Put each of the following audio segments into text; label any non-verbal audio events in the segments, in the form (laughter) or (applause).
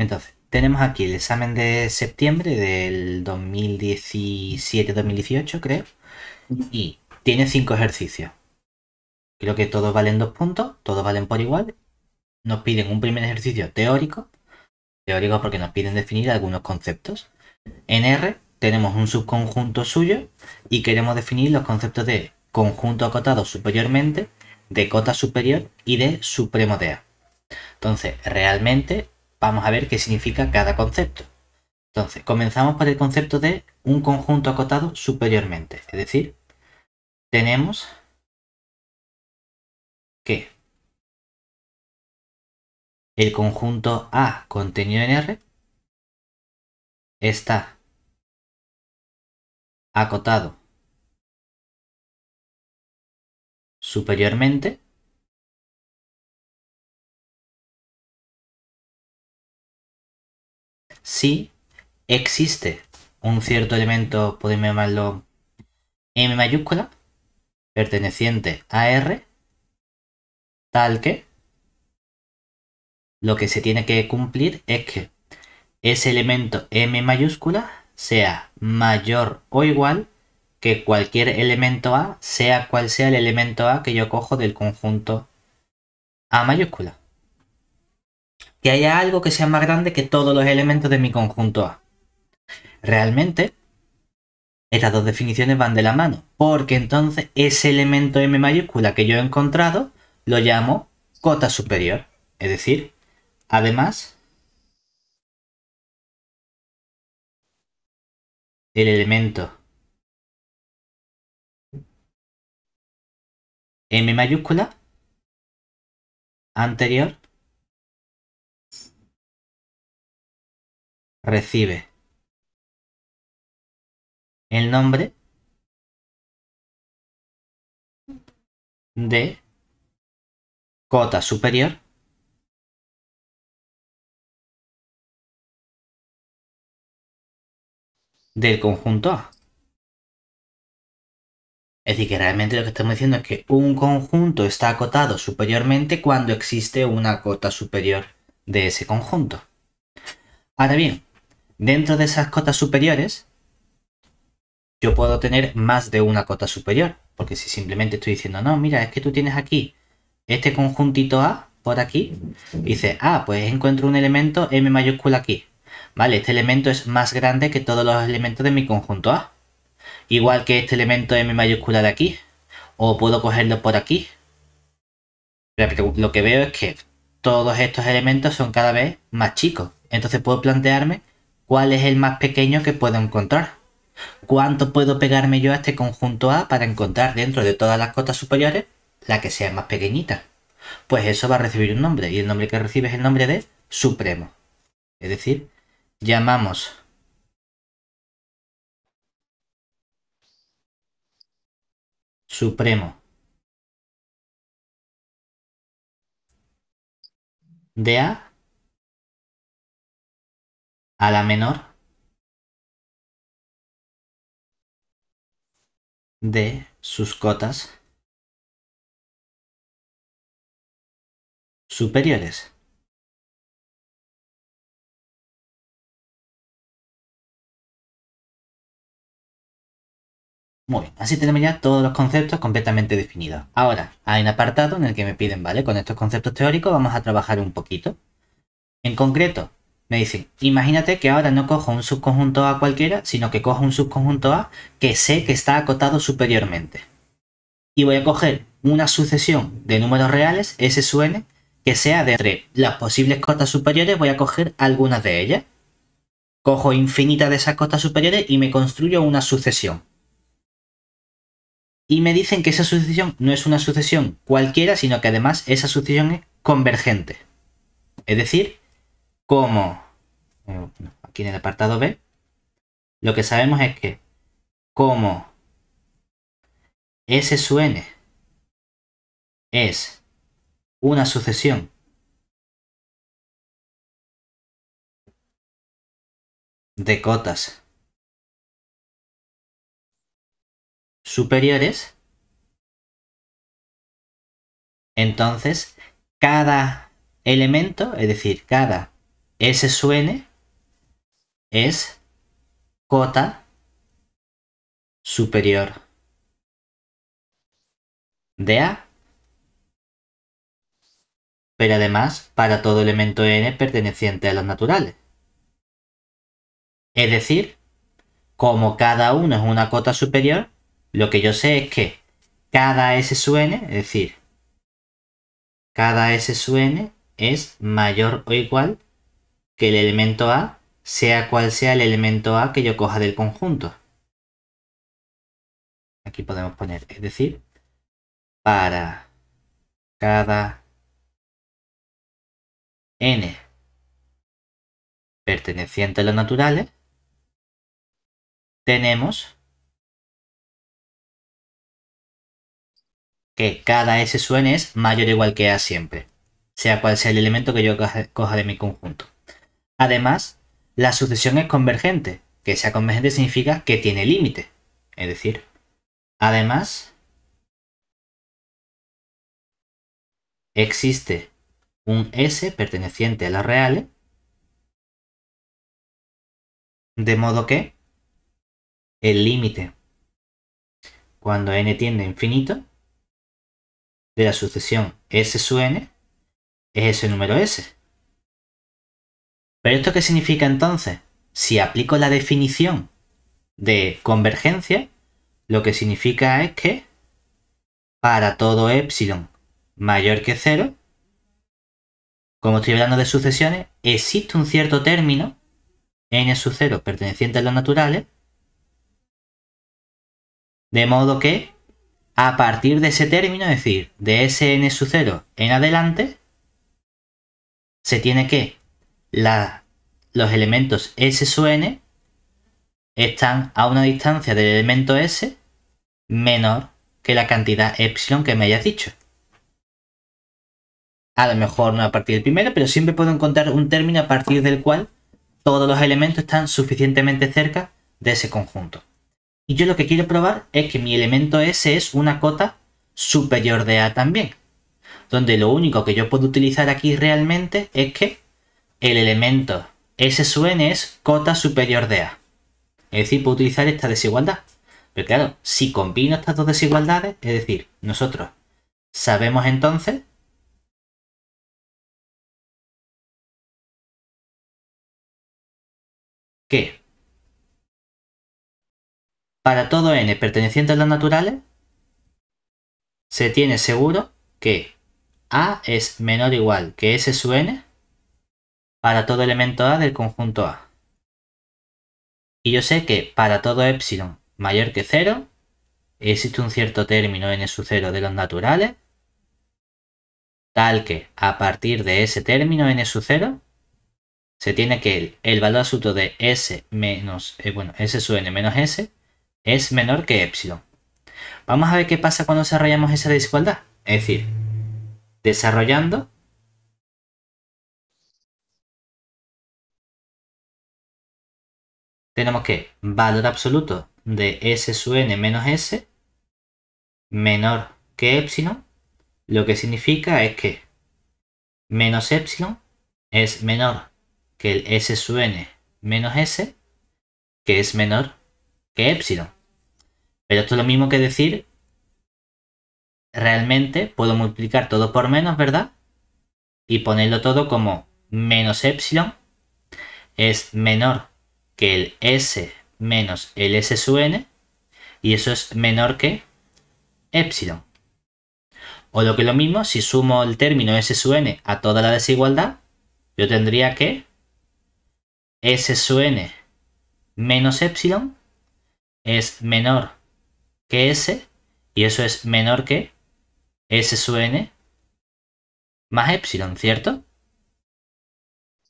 Entonces, tenemos aquí el examen de septiembre del 2017-2018, creo. Y tiene cinco ejercicios. Creo que todos valen dos puntos, todos valen por igual. Nos piden un primer ejercicio teórico. Teórico porque nos piden definir algunos conceptos. En R tenemos un subconjunto suyo y queremos definir los conceptos de conjunto acotado superiormente, de cota superior y de supremo de A. Entonces, realmente vamos a ver qué significa cada concepto. Entonces, comenzamos por el concepto de un conjunto acotado superiormente. Es decir, tenemos que el conjunto A contenido en R está acotado superiormente Si existe un cierto elemento, podemos llamarlo M mayúscula, perteneciente a R, tal que lo que se tiene que cumplir es que ese elemento M mayúscula sea mayor o igual que cualquier elemento A, sea cual sea el elemento A que yo cojo del conjunto A mayúscula que haya algo que sea más grande que todos los elementos de mi conjunto A. Realmente, estas dos definiciones van de la mano, porque entonces ese elemento M mayúscula que yo he encontrado lo llamo cota superior, es decir, además el elemento M mayúscula anterior recibe el nombre de cota superior del conjunto A. Es decir, que realmente lo que estamos diciendo es que un conjunto está acotado superiormente cuando existe una cota superior de ese conjunto. Ahora bien, Dentro de esas cotas superiores, yo puedo tener más de una cota superior. Porque si simplemente estoy diciendo, no, mira, es que tú tienes aquí este conjuntito A por aquí. Y dices, ah, pues encuentro un elemento M mayúscula aquí. Vale, este elemento es más grande que todos los elementos de mi conjunto A. Igual que este elemento M mayúscula de aquí. O puedo cogerlo por aquí. Pero lo que veo es que todos estos elementos son cada vez más chicos. Entonces puedo plantearme ¿Cuál es el más pequeño que puedo encontrar? ¿Cuánto puedo pegarme yo a este conjunto A para encontrar dentro de todas las cotas superiores la que sea más pequeñita? Pues eso va a recibir un nombre y el nombre que recibe es el nombre de supremo. Es decir, llamamos supremo de A a la menor de sus cotas superiores. Muy bien, así tenemos ya todos los conceptos completamente definidos. Ahora, hay un apartado en el que me piden, ¿vale? Con estos conceptos teóricos vamos a trabajar un poquito. En concreto, me dicen, imagínate que ahora no cojo un subconjunto A cualquiera, sino que cojo un subconjunto A que sé que está acotado superiormente. Y voy a coger una sucesión de números reales, S sub n, que sea de entre las posibles cotas superiores, voy a coger algunas de ellas. Cojo infinitas de esas cotas superiores y me construyo una sucesión. Y me dicen que esa sucesión no es una sucesión cualquiera, sino que además esa sucesión es convergente. Es decir, como, eh, aquí en el apartado B, lo que sabemos es que como ...ese suene... es una sucesión de cotas superiores, entonces cada elemento, es decir, cada S suene es cota superior de A. Pero además para todo elemento n perteneciente a las naturales. Es decir, como cada uno es una cota superior, lo que yo sé es que cada S sub n, es decir, cada S sub n es mayor o igual que el elemento A sea cual sea el elemento A que yo coja del conjunto. Aquí podemos poner, es decir, para cada n perteneciente a los naturales, tenemos que cada S n es mayor o igual que A siempre, sea cual sea el elemento que yo coja de mi conjunto. Además, la sucesión es convergente, que sea convergente significa que tiene límite. Es decir, además, existe un S perteneciente a las reales, de modo que el límite cuando n tiende a infinito de la sucesión S sub n es ese número S. ¿Pero esto qué significa entonces? Si aplico la definición de convergencia, lo que significa es que para todo epsilon mayor que cero, como estoy hablando de sucesiones, existe un cierto término, n sub 0 perteneciente a los naturales, de modo que a partir de ese término, es decir, de ese n sub 0 en adelante, se tiene que los elementos S su n están a una distancia del elemento S menor que la cantidad epsilon que me hayas dicho. A lo mejor no a partir del primero, pero siempre puedo encontrar un término a partir del cual todos los elementos están suficientemente cerca de ese conjunto. Y yo lo que quiero probar es que mi elemento S es una cota superior de A también. Donde lo único que yo puedo utilizar aquí realmente es que el elemento S sub n es cota superior de A. Es decir, puedo utilizar esta desigualdad. Pero claro, si combino estas dos desigualdades, es decir, nosotros sabemos entonces que para todo n perteneciente a los naturales, se tiene seguro que A es menor o igual que S sub n para todo elemento A del conjunto A. Y yo sé que para todo epsilon mayor que 0, existe un cierto término n sub 0 de los naturales, tal que a partir de ese término n sub 0, se tiene que el, valor absoluto de s menos, eh, bueno, s sub n menos s es menor que epsilon. Vamos a ver qué pasa cuando desarrollamos esa desigualdad. Es decir, desarrollando tenemos que valor absoluto de S sub n menos S menor que epsilon, lo que significa es que menos epsilon es menor que el S sub n menos S, que es menor que epsilon. Pero esto es lo mismo que decir, realmente puedo multiplicar todo por menos, ¿verdad? Y ponerlo todo como menos epsilon es menor que el S menos el S sub n, y eso es menor que epsilon. O lo que es lo mismo, si sumo el término S sub n a toda la desigualdad, yo tendría que S sub n menos epsilon es menor que S, y eso es menor que S sub n más epsilon, ¿cierto?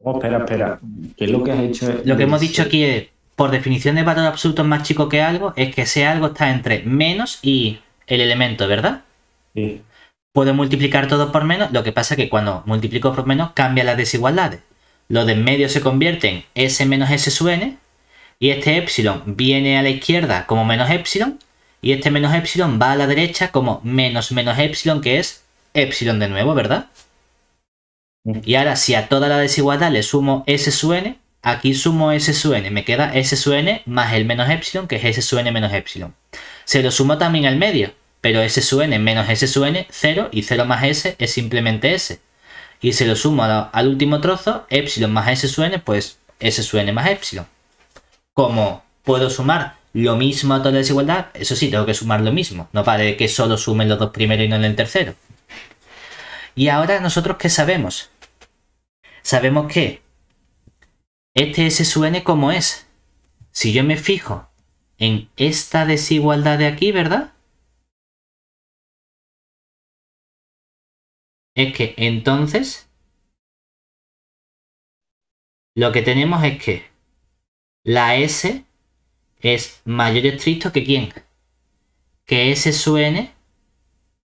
Oh, espera, espera. ¿Qué es lo que has hecho? Lo que hemos dicho aquí es, por definición de valor absoluto más chico que algo, es que ese algo está entre menos y el elemento, ¿verdad? Sí. Puedo multiplicar todo por menos, lo que pasa es que cuando multiplico por menos cambia las desigualdades. lo de en medio se convierte en S menos S sub N, y este epsilon viene a la izquierda como menos epsilon, y este menos epsilon va a la derecha como menos menos epsilon, que es epsilon de nuevo, ¿verdad? Y ahora si a toda la desigualdad le sumo S sub n, aquí sumo S sub n, me queda S sub n más el menos epsilon, que es S sub n menos epsilon. Se lo sumo también al medio, pero S sub n menos S sub n, 0 y 0 más S es simplemente S. Y se lo sumo al último trozo, epsilon más S sub n, pues S sub n más epsilon. Como puedo sumar lo mismo a toda la desigualdad, eso sí, tengo que sumar lo mismo, no vale que solo sumen los dos primeros y no en el tercero. Y ahora nosotros qué sabemos? Sabemos que este S n como es. Si yo me fijo en esta desigualdad de aquí, ¿verdad? Es que entonces lo que tenemos es que la S es mayor estricto que quién? Que S sub n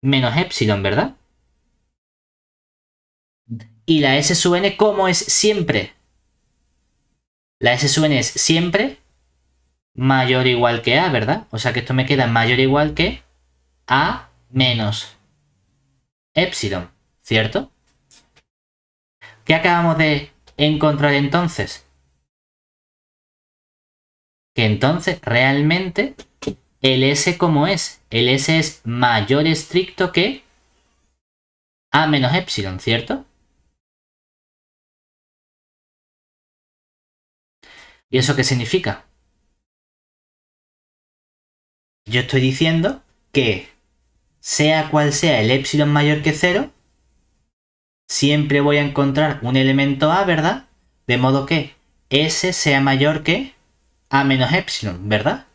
menos epsilon, ¿verdad? y la S sub n como es siempre. La S sub n es siempre mayor o igual que A, ¿verdad? O sea que esto me queda mayor o igual que A menos epsilon, ¿cierto? ¿Qué acabamos de encontrar entonces? Que entonces realmente el S como es. El S es mayor estricto que A menos epsilon, ¿cierto? ¿Y eso qué significa? Yo estoy diciendo que sea cual sea el epsilon mayor que cero, siempre voy a encontrar un elemento A, ¿verdad? De modo que S sea mayor que A menos epsilon, ¿verdad?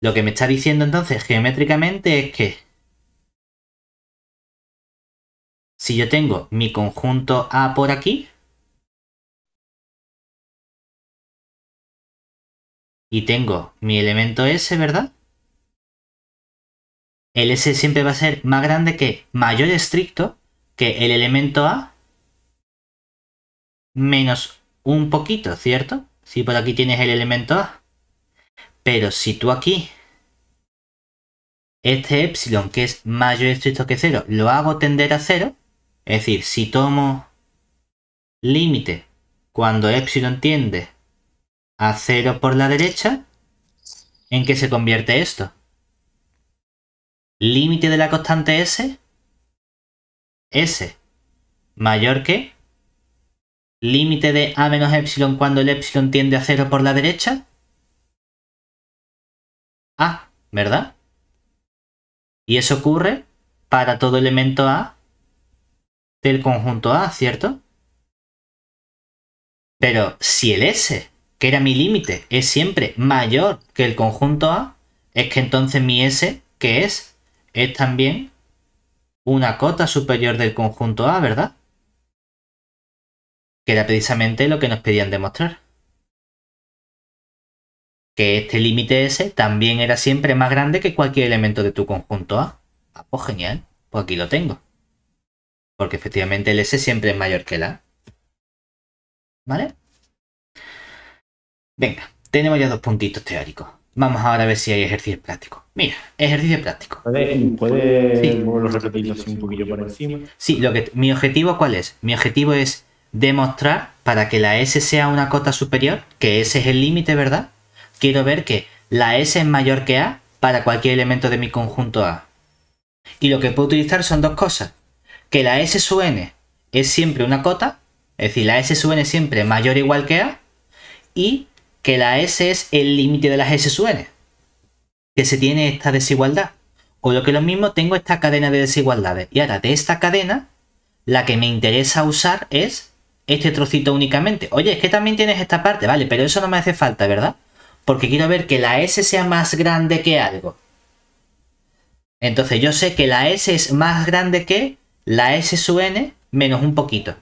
Lo que me está diciendo entonces geométricamente es que si yo tengo mi conjunto A por aquí, Y tengo mi elemento S, ¿verdad? El S siempre va a ser más grande que mayor estricto que el elemento A menos un poquito, ¿cierto? Si por aquí tienes el elemento A. Pero si tú aquí este epsilon que es mayor estricto que 0 lo hago tender a 0, es decir, si tomo límite cuando epsilon tiende a 0 por la derecha, ¿en qué se convierte esto? Límite de la constante S, S mayor que límite de A menos epsilon cuando el epsilon tiende a 0 por la derecha, A, ¿verdad? Y eso ocurre para todo elemento A del conjunto A, ¿cierto? Pero si el S que era mi límite, es siempre mayor que el conjunto A, es que entonces mi S, que es? Es también una cota superior del conjunto A, ¿verdad? Que era precisamente lo que nos pedían demostrar. Que este límite S también era siempre más grande que cualquier elemento de tu conjunto A. Ah, pues genial, pues aquí lo tengo. Porque efectivamente el S siempre es mayor que el A. ¿Vale? Venga, tenemos ya dos puntitos teóricos. Vamos ahora a ver si hay ejercicio práctico. Mira, ejercicio práctico. puede sí. los un poquillo por encima? Sí, lo que, mi objetivo cuál es? Mi objetivo es demostrar para que la S sea una cota superior, que S es el límite, ¿verdad? Quiero ver que la S es mayor que A para cualquier elemento de mi conjunto A. Y lo que puedo utilizar son dos cosas. Que la S sub n es siempre una cota, es decir, la S sub n es siempre mayor o igual que A, y que la S es el límite de las S sub n, que se tiene esta desigualdad. O lo que lo mismo, tengo esta cadena de desigualdades. Y ahora, de esta cadena, la que me interesa usar es este trocito únicamente. Oye, es que también tienes esta parte, vale, pero eso no me hace falta, ¿verdad? Porque quiero ver que la S sea más grande que algo. Entonces yo sé que la S es más grande que la S sub n menos un poquito.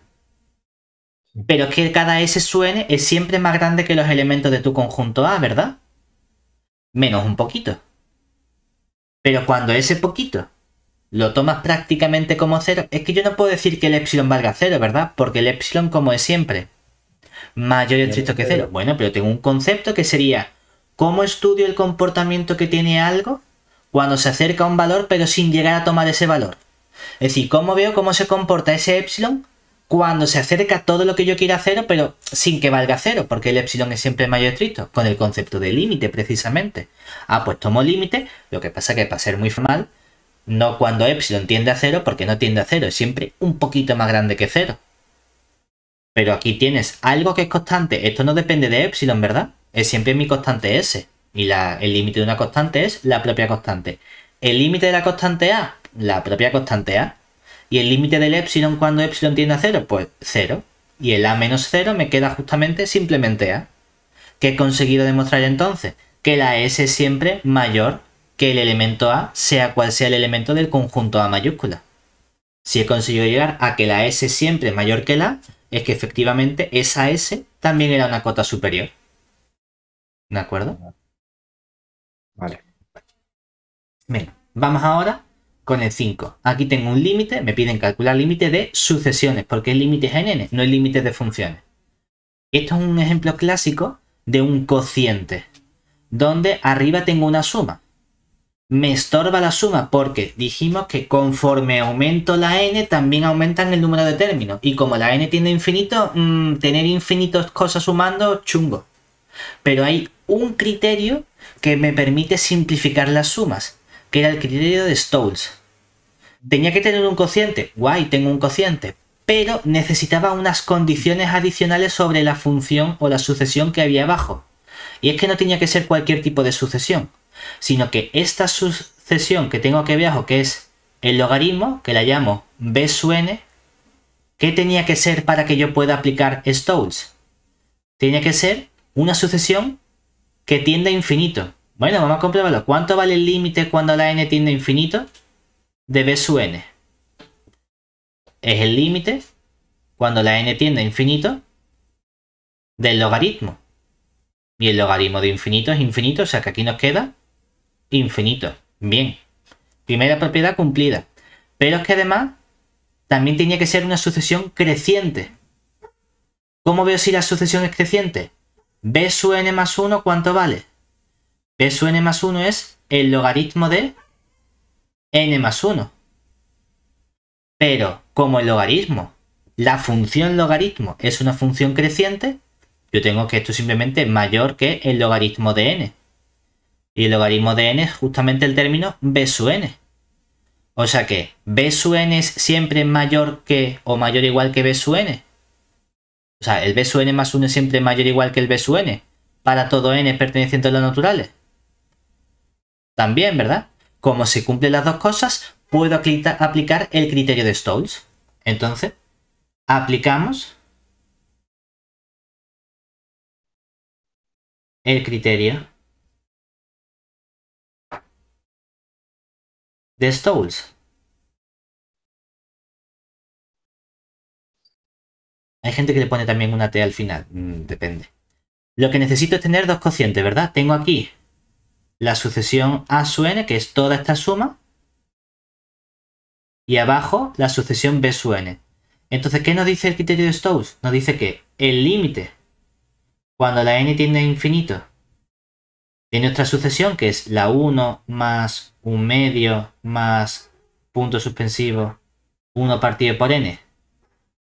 Pero es que cada S suene es siempre más grande que los elementos de tu conjunto A, ¿verdad? Menos un poquito. Pero cuando ese poquito lo tomas prácticamente como cero, es que yo no puedo decir que el epsilon valga cero, ¿verdad? Porque el epsilon, como es siempre, mayor y estricto que cero. Bueno, pero tengo un concepto que sería, ¿cómo estudio el comportamiento que tiene algo cuando se acerca a un valor pero sin llegar a tomar ese valor? Es decir, ¿cómo veo cómo se comporta ese epsilon cuando se acerca todo lo que yo quiera a cero, pero sin que valga cero, porque el epsilon es siempre mayor estricto, con el concepto de límite precisamente. Ah, pues tomo límite, lo que pasa que para ser muy formal, no cuando epsilon tiende a cero, porque no tiende a cero, es siempre un poquito más grande que cero. Pero aquí tienes algo que es constante, esto no depende de epsilon, ¿verdad? Es siempre mi constante S, y el límite de una constante es la propia constante. El límite de la constante A, la propia constante A. ¿Y el límite del epsilon cuando epsilon tiende a 0? Pues 0. Y el a menos 0 me queda justamente simplemente a. ¿Qué he conseguido demostrar entonces? Que la s es siempre mayor que el elemento a, sea cual sea el elemento del conjunto a mayúscula. Si he conseguido llegar a que la s siempre mayor que la, es que efectivamente esa s también era una cota superior. ¿De acuerdo? Vale. Venga, vamos ahora con el 5. Aquí tengo un límite, me piden calcular límite de sucesiones, porque el límite en n, no es límite de funciones. Esto es un ejemplo clásico de un cociente, donde arriba tengo una suma. Me estorba la suma porque dijimos que conforme aumento la n también aumentan el número de términos. Y como la n tiene infinito, mm, tener infinitas cosas sumando, chungo. Pero hay un criterio que me permite simplificar las sumas que era el criterio de Stolz. Tenía que tener un cociente, guay, tengo un cociente, pero necesitaba unas condiciones adicionales sobre la función o la sucesión que había abajo. Y es que no tenía que ser cualquier tipo de sucesión, sino que esta sucesión que tengo que abajo, que es el logaritmo, que la llamo b sub n, ¿qué tenía que ser para que yo pueda aplicar Stolz? Tenía que ser una sucesión que tiende a infinito. Bueno, vamos a comprobarlo. ¿Cuánto vale el límite cuando la n tiende a infinito de b sub n? Es el límite cuando la n tiende a infinito del logaritmo. Y el logaritmo de infinito es infinito, o sea que aquí nos queda infinito. Bien. Primera propiedad cumplida. Pero es que además también tenía que ser una sucesión creciente. ¿Cómo veo si la sucesión es creciente? b sub n más 1, ¿cuánto vale? b su n más 1 es el logaritmo de n más 1. Pero como el logaritmo, la función logaritmo es una función creciente, yo tengo que esto simplemente es mayor que el logaritmo de n. Y el logaritmo de n es justamente el término b sub n. O sea que b sub n es siempre mayor que o mayor o igual que b sub n. O sea, el b sub n más 1 es siempre mayor o igual que el b sub n para todo n perteneciente a los naturales. También, ¿verdad? Como se cumplen las dos cosas, puedo aplicar el criterio de Stolz. Entonces, aplicamos el criterio de Stolz. Hay gente que le pone también una T al final, mm, depende. Lo que necesito es tener dos cocientes, ¿verdad? Tengo aquí la sucesión A su n, que es toda esta suma, y abajo la sucesión B su n. Entonces, ¿qué nos dice el criterio de Stokes? Nos dice que el límite, cuando la n tiende a infinito, de nuestra sucesión, que es la 1 más un medio más punto suspensivo 1 partido por n,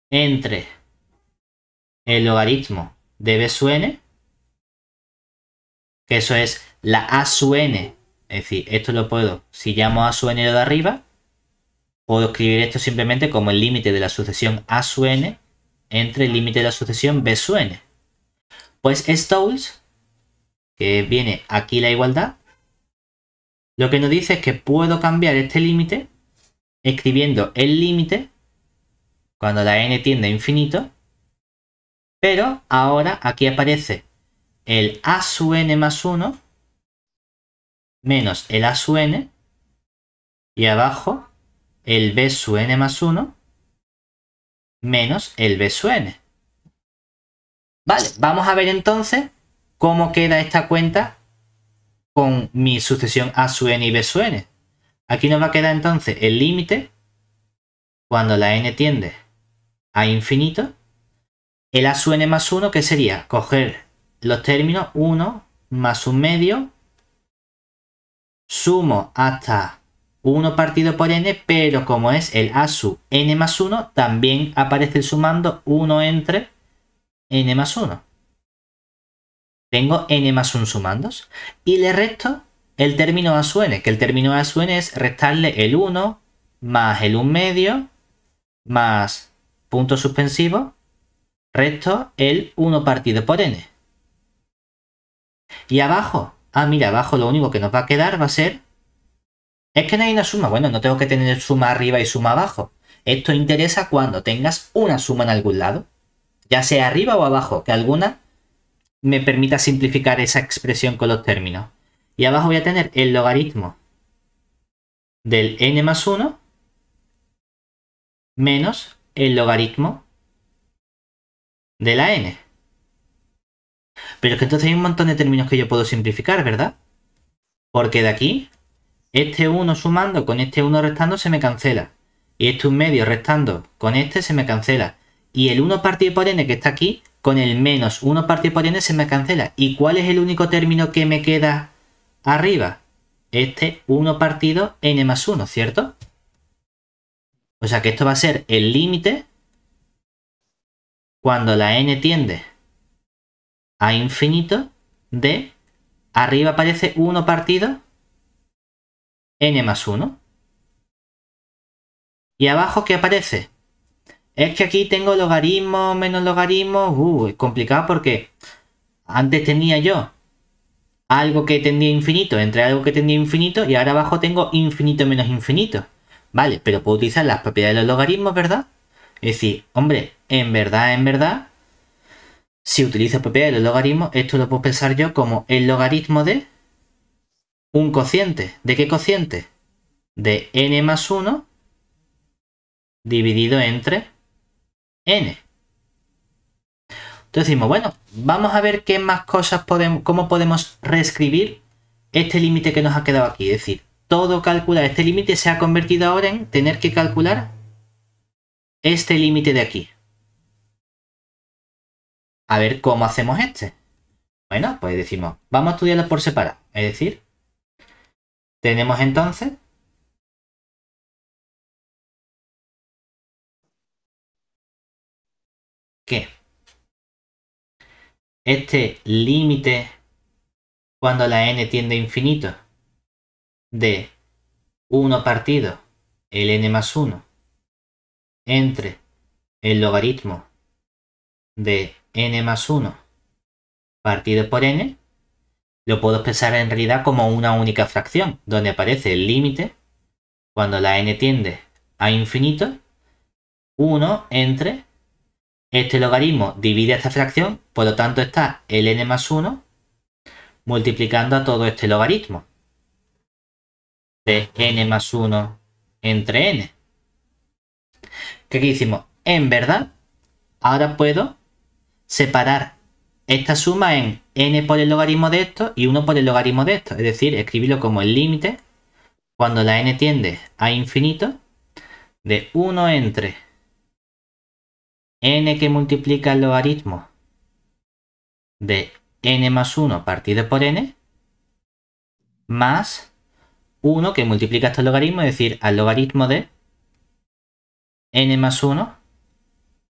entre el logaritmo de b su n, que eso es la A su N. Es decir, esto lo puedo, si llamo A su N de arriba, puedo escribir esto simplemente como el límite de la sucesión A su N entre el límite de la sucesión B su N. Pues Stolz, que viene aquí la igualdad, lo que nos dice es que puedo cambiar este límite escribiendo el límite cuando la n tiende a infinito, pero ahora aquí aparece el a su n más 1 menos el A su n y abajo el B su n más 1 menos el B su n. Vale, vamos a ver entonces cómo queda esta cuenta con mi sucesión A su n y B su n. Aquí nos va a quedar entonces el límite cuando la n tiende a infinito. El A su n más 1 que sería coger los términos 1 más un medio sumo hasta 1 partido por n, pero como es el a sub n más 1, también aparece el sumando 1 entre n más 1. Tengo n más 1 sumando. y le resto el término a sub n, que el término a sub n es restarle el 1 más el 1 medio más punto suspensivo, resto el 1 partido por n. Y abajo Ah, mira, abajo lo único que nos va a quedar va a ser... Es que no hay una suma. Bueno, no tengo que tener suma arriba y suma abajo. Esto interesa cuando tengas una suma en algún lado. Ya sea arriba o abajo, que alguna me permita simplificar esa expresión con los términos. Y abajo voy a tener el logaritmo del n más 1 menos el logaritmo de la n. Pero es que entonces hay un montón de términos que yo puedo simplificar, ¿verdad? Porque de aquí, este 1 sumando con este 1 restando se me cancela. Y este 1 medio restando con este se me cancela. Y el 1 partido por n que está aquí, con el menos 1 partido por n se me cancela. ¿Y cuál es el único término que me queda arriba? Este 1 partido n más 1, ¿cierto? O sea que esto va a ser el límite cuando la n tiende a infinito de arriba aparece 1 partido n más 1. Y abajo, ¿qué aparece? Es que aquí tengo logaritmo, menos logaritmo. Uh, es complicado porque antes tenía yo algo que tendía infinito entre algo que tendía infinito y ahora abajo tengo infinito menos infinito. Vale, pero puedo utilizar las propiedades de los logaritmos, ¿verdad? Es decir, hombre, en verdad, en verdad, si utilizo pp el logaritmo, esto lo puedo pensar yo como el logaritmo de un cociente. ¿De qué cociente? De n más 1 dividido entre n. Entonces decimos, bueno, vamos a ver qué más cosas podemos, cómo podemos reescribir este límite que nos ha quedado aquí. Es decir, todo calcular este límite se ha convertido ahora en tener que calcular este límite de aquí a ver cómo hacemos este. Bueno, pues decimos, vamos a estudiarlo por separado. Es decir, tenemos entonces que este límite cuando la n tiende a infinito de 1 partido el n más 1 entre el logaritmo de n más 1 partido por n, lo puedo expresar en realidad como una única fracción, donde aparece el límite, cuando la n tiende a infinito, 1 entre este logaritmo divide esta fracción, por lo tanto está el n más 1 multiplicando a todo este logaritmo. De n más 1 entre n. ¿Qué hicimos? En verdad, ahora puedo separar esta suma en n por el logaritmo de esto y 1 por el logaritmo de esto. Es decir, escribirlo como el límite cuando la n tiende a infinito de 1 entre n que multiplica el logaritmo de n más 1 partido por n más 1 que multiplica este logaritmo, es decir, al logaritmo de n más 1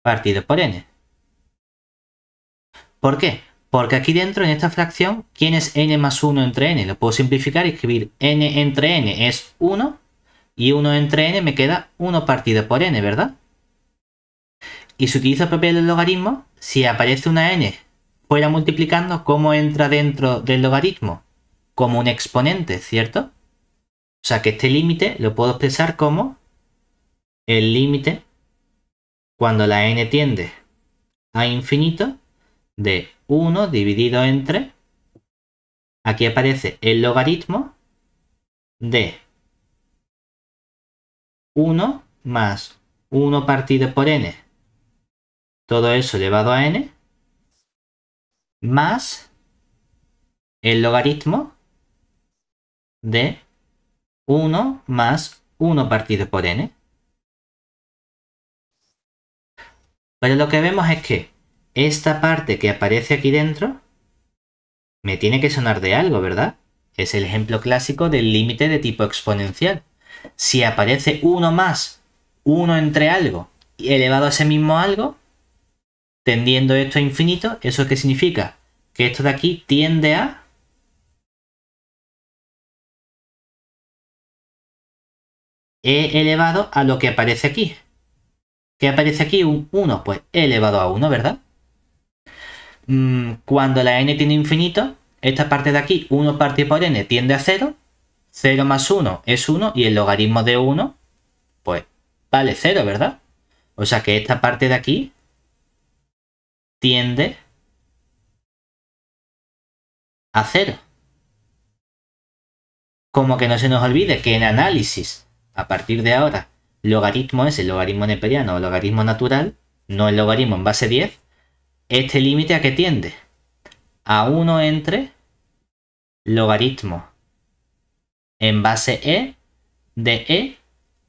partido por n. ¿Por qué? Porque aquí dentro, en esta fracción, ¿quién es n más 1 entre n? Lo puedo simplificar y escribir n entre n es 1 y 1 entre n me queda 1 partido por n, ¿verdad? Y si utilizo propiedad del logaritmo, si aparece una n fuera multiplicando, ¿cómo entra dentro del logaritmo? Como un exponente, ¿cierto? O sea que este límite lo puedo expresar como el límite cuando la n tiende a infinito de 1 dividido entre, aquí aparece el logaritmo de 1 más 1 partido por n, todo eso elevado a n, más el logaritmo de 1 más 1 partido por n. Pero lo que vemos es que esta parte que aparece aquí dentro me tiene que sonar de algo, ¿verdad? Es el ejemplo clásico del límite de tipo exponencial. Si aparece uno más, uno entre algo, elevado a ese mismo algo, tendiendo esto a infinito, ¿eso qué significa? Que esto de aquí tiende a... E elevado a lo que aparece aquí. ¿Qué aparece aquí? Un 1, pues E elevado a 1, ¿verdad? Mm, cuando la n tiene infinito, esta parte de aquí, 1 partido por n, tiende a 0. 0 más 1 es 1 y el logaritmo de 1, pues vale 0, ¿verdad? O sea que esta parte de aquí tiende a 0. Como que no se nos olvide que en análisis, a partir de ahora, logaritmo es el logaritmo neperiano o logaritmo natural, no el logaritmo en base 10, ¿Este límite a qué tiende? A 1 entre logaritmo en base e de e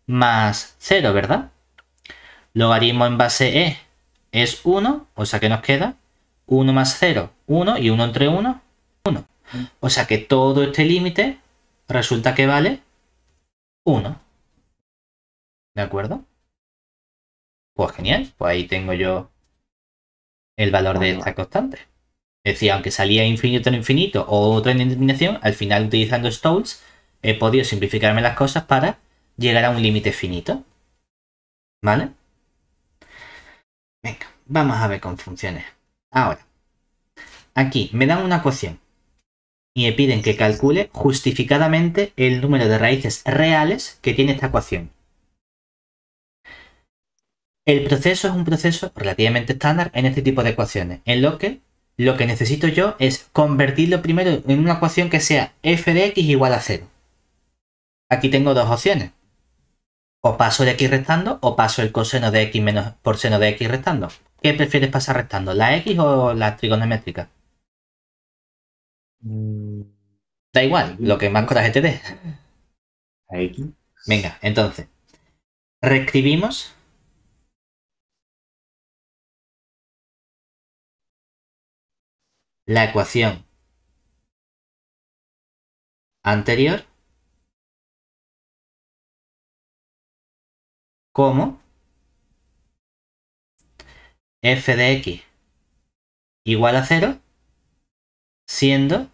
más 0, ¿verdad? Logaritmo en base e es 1, o sea que nos queda 1 más 0, 1 y 1 entre 1, 1. O sea que todo este límite resulta que vale 1. ¿De acuerdo? Pues genial, pues ahí tengo yo el valor de esta constante. Es decir, aunque salía infinito en infinito o otra indeterminación, al final utilizando Stolz he podido simplificarme las cosas para llegar a un límite finito. ¿Vale? Venga, vamos a ver con funciones. Ahora, aquí me dan una ecuación y me piden que calcule justificadamente el número de raíces reales que tiene esta ecuación. El proceso es un proceso relativamente estándar en este tipo de ecuaciones, en lo que lo que necesito yo es convertirlo primero en una ecuación que sea f de x igual a 0. Aquí tengo dos opciones. O paso de x restando o paso el coseno de x menos por seno de x restando. ¿Qué prefieres pasar restando? ¿La x o la trigonométrica? Mm. Da igual, lo que más coraje te dé. Venga, entonces. Reescribimos la ecuación anterior como f de x igual a 0 siendo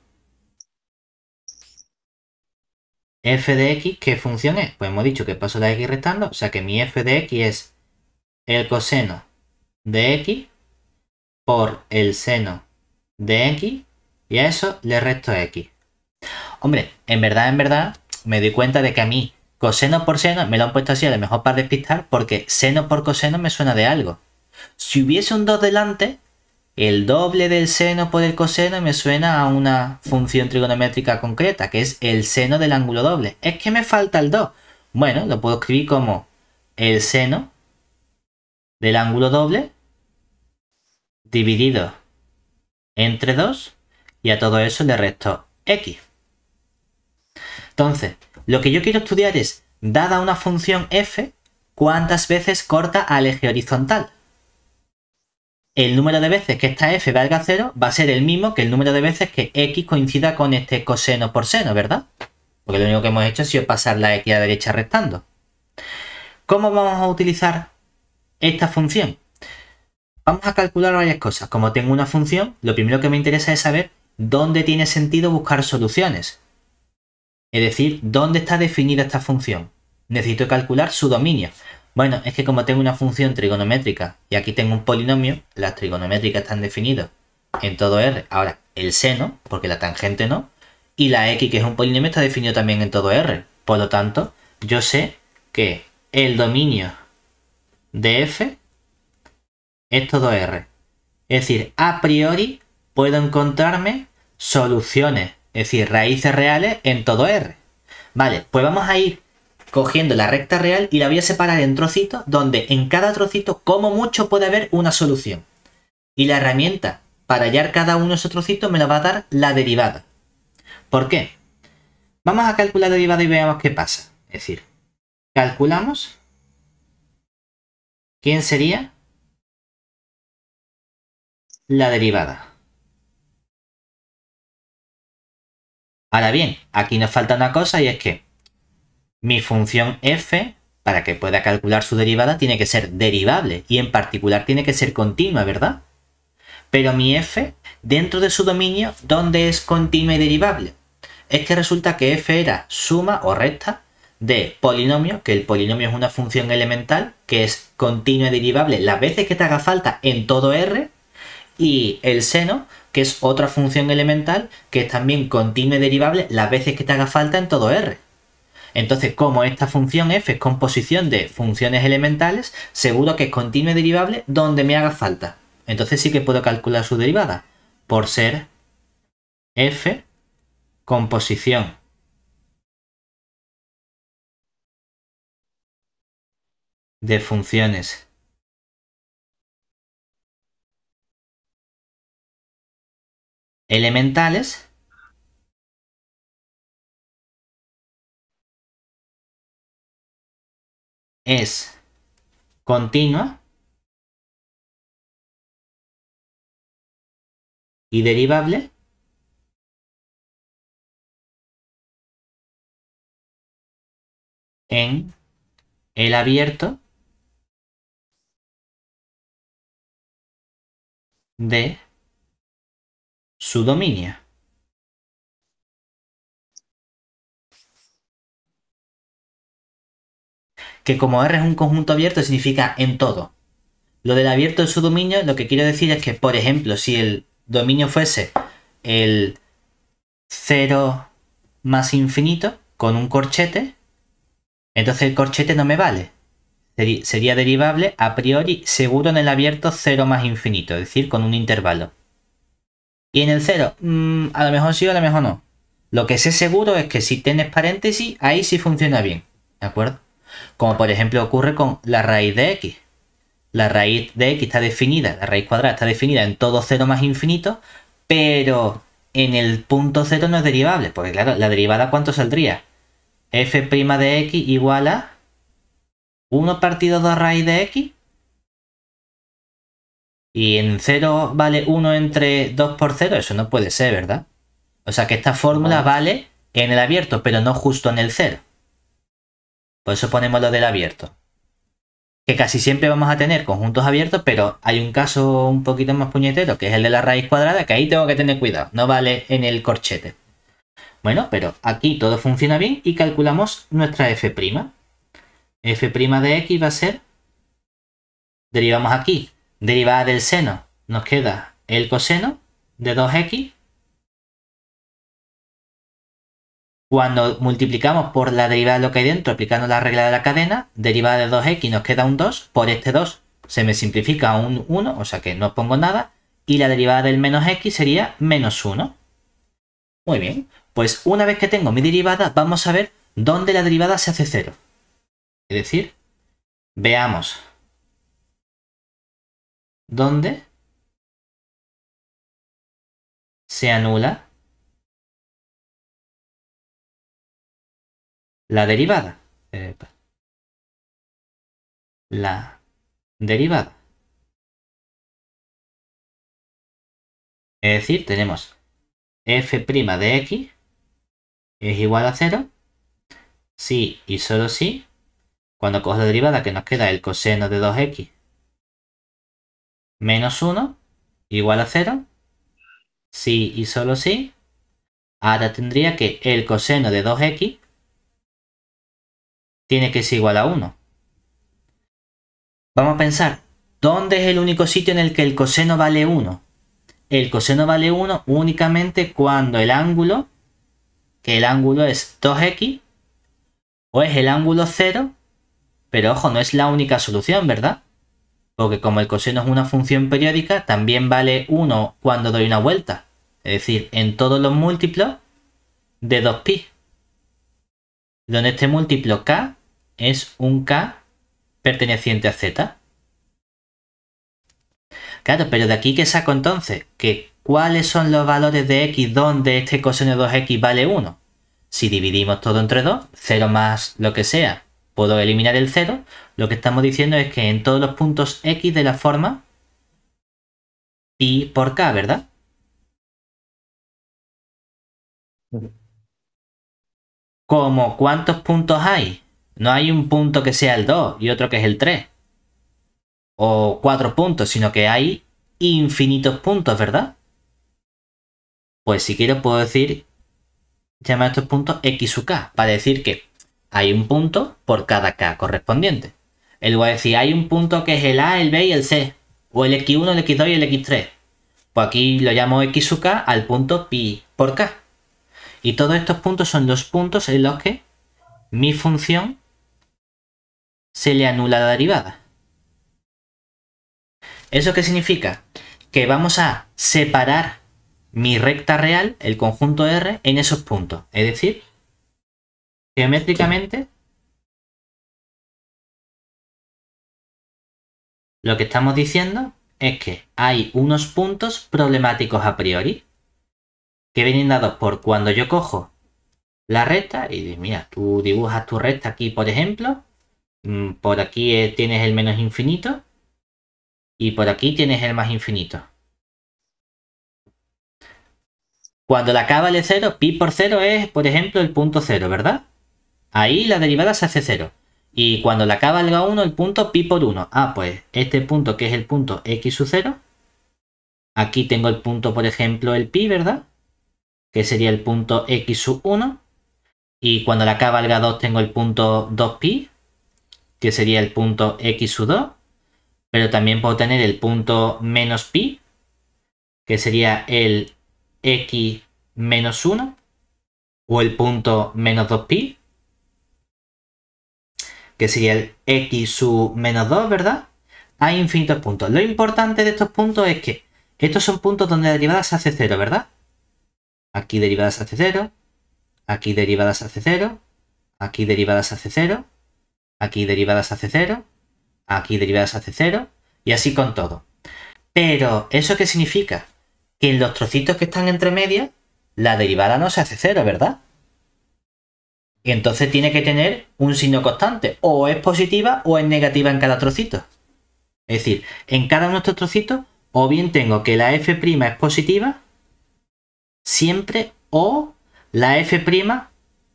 f de x, ¿qué función es? Pues hemos dicho que paso la x restando, o sea que mi f de x es el coseno de x por el seno de x y a eso le resto x. Hombre, en verdad, en verdad, me doy cuenta de que a mí coseno por seno me lo han puesto así a lo mejor para despistar porque seno por coseno me suena de algo. Si hubiese un 2 delante, el doble del seno por el coseno me suena a una función trigonométrica concreta, que es el seno del ángulo doble. Es que me falta el 2. Bueno, lo puedo escribir como el seno del ángulo doble dividido entre 2 y a todo eso le resto x. Entonces, lo que yo quiero estudiar es, dada una función f, cuántas veces corta al eje horizontal. El número de veces que esta f valga 0 va a ser el mismo que el número de veces que x coincida con este coseno por seno, ¿verdad? Porque lo único que hemos hecho ha sido pasar la x a la derecha restando. ¿Cómo vamos a utilizar esta función? Vamos a calcular varias cosas. Como tengo una función, lo primero que me interesa es saber dónde tiene sentido buscar soluciones. Es decir, dónde está definida esta función. Necesito calcular su dominio. Bueno, es que como tengo una función trigonométrica y aquí tengo un polinomio, las trigonométricas están definidas en todo R. Ahora, el seno, porque la tangente no, y la X, que es un polinomio, está definido también en todo R. Por lo tanto, yo sé que el dominio de F es todo R. Es decir, a priori puedo encontrarme soluciones, es decir, raíces reales en todo R. Vale, pues vamos a ir cogiendo la recta real y la voy a separar en trocitos donde en cada trocito como mucho puede haber una solución. Y la herramienta para hallar cada uno de esos trocitos me la va a dar la derivada. ¿Por qué? Vamos a calcular la derivada y veamos qué pasa. Es decir, calculamos quién sería la derivada. Ahora bien, aquí nos falta una cosa y es que mi función f, para que pueda calcular su derivada, tiene que ser derivable y en particular tiene que ser continua, ¿verdad? Pero mi f, dentro de su dominio, ¿dónde es continua y derivable? Es que resulta que f era suma o recta de polinomio, que el polinomio es una función elemental, que es continua y derivable las veces que te haga falta en todo R, y el seno, que es otra función elemental que es también continua y derivable las veces que te haga falta en todo R. Entonces, como esta función f es composición de funciones elementales, seguro que es continua y derivable donde me haga falta. Entonces sí que puedo calcular su derivada, por ser f composición de funciones elementales es continua y derivable en el abierto de su dominio. Que como R es un conjunto abierto significa en todo. Lo del abierto en su dominio lo que quiero decir es que, por ejemplo, si el dominio fuese el 0 más infinito con un corchete, entonces el corchete no me vale. Sería derivable a priori seguro en el abierto 0 más infinito, es decir, con un intervalo. Y en el 0, mm, a lo mejor sí, o a lo mejor no. Lo que sé seguro es que si tienes paréntesis, ahí sí funciona bien. ¿De acuerdo? Como por ejemplo ocurre con la raíz de x. La raíz de x está definida, la raíz cuadrada está definida en todo 0 más infinito, pero en el punto 0 no es derivable, porque claro, la derivada cuánto saldría? f' de x igual a 1 partido 2 raíz de x y en 0 vale 1 entre 2 por 0, eso no puede ser, ¿verdad? O sea que esta fórmula vale en el abierto, pero no justo en el 0. Por eso ponemos lo del abierto. Que casi siempre vamos a tener conjuntos abiertos, pero hay un caso un poquito más puñetero, que es el de la raíz cuadrada, que ahí tengo que tener cuidado, no vale en el corchete. Bueno, pero aquí todo funciona bien y calculamos nuestra f'. f' de x va a ser, derivamos aquí Derivada del seno, nos queda el coseno de 2x. Cuando multiplicamos por la derivada de lo que hay dentro, aplicando la regla de la cadena, derivada de 2x nos queda un 2, por este 2 se me simplifica un 1, o sea que no pongo nada, y la derivada del menos x sería menos 1. Muy bien, pues una vez que tengo mi derivada, vamos a ver dónde la derivada se hace 0. Es decir, veamos donde se anula la derivada. La derivada. Es decir, tenemos f' de x es igual a 0 Sí y solo sí cuando cojo la derivada que nos queda el coseno de 2x menos 1 igual a 0. Sí y solo sí. Ahora tendría que el coseno de 2x tiene que ser igual a 1. Vamos a pensar, ¿dónde es el único sitio en el que el coseno vale 1? El coseno vale 1 únicamente cuando el ángulo, que el ángulo es 2x, o es el ángulo 0, pero ojo, no es la única solución, ¿verdad? porque como el coseno es una función periódica, también vale 1 cuando doy una vuelta. Es decir, en todos los múltiplos de 2pi. Donde este múltiplo k es un k perteneciente a z. Claro, pero de aquí que saco entonces que cuáles son los valores de x donde este coseno de 2x vale 1. Si dividimos todo entre 2, 0 más lo que sea, puedo eliminar el 0, lo que estamos diciendo es que en todos los puntos X de la forma y por K, ¿verdad? Como cuántos puntos hay. No hay un punto que sea el 2 y otro que es el 3. O cuatro puntos, sino que hay infinitos puntos, ¿verdad? Pues si quiero puedo decir, llamar a estos puntos X sub K, para decir que hay un punto por cada K correspondiente. El voy a decir, hay un punto que es el A, el B y el C. O el X1, el X2 y el X3. Pues aquí lo llamo X sub K al punto pi por K. Y todos estos puntos son los puntos en los que mi función se le anula la derivada. ¿Eso qué significa? Que vamos a separar mi recta real, el conjunto R, en esos puntos. Es decir, geométricamente Lo que estamos diciendo es que hay unos puntos problemáticos a priori que vienen dados por cuando yo cojo la recta y mira, tú dibujas tu recta aquí, por ejemplo, mm, por aquí eh, tienes el menos infinito y por aquí tienes el más infinito. Cuando la k es 0, pi por 0 es, por ejemplo, el punto 0, ¿verdad? Ahí la derivada se hace 0. Y cuando la cabalga 1, el punto pi por 1. Ah, pues este punto que es el punto x sub 0. Aquí tengo el punto, por ejemplo, el pi, ¿verdad? Que sería el punto x sub 1. Y cuando la cabalga 2 tengo el punto 2pi, que sería el punto x sub 2. Pero también puedo tener el punto menos pi, que sería el x menos 1. O el punto menos 2pi, que sería el x sub menos 2, ¿verdad? Hay infinitos puntos. Lo importante de estos puntos es que estos son puntos donde la derivada se hace 0, ¿verdad? Aquí derivadas se hace 0, aquí derivadas se hace 0, aquí derivadas se hace 0, aquí derivadas se hace 0, aquí derivadas se hace 0, y así con todo. Pero, ¿eso qué significa? Que en los trocitos que están entre medias, la derivada no se hace 0, ¿verdad? Y entonces tiene que tener un signo constante. O es positiva o es negativa en cada trocito. Es decir, en cada uno de estos trocitos, o bien tengo que la f' es positiva, siempre, o la f'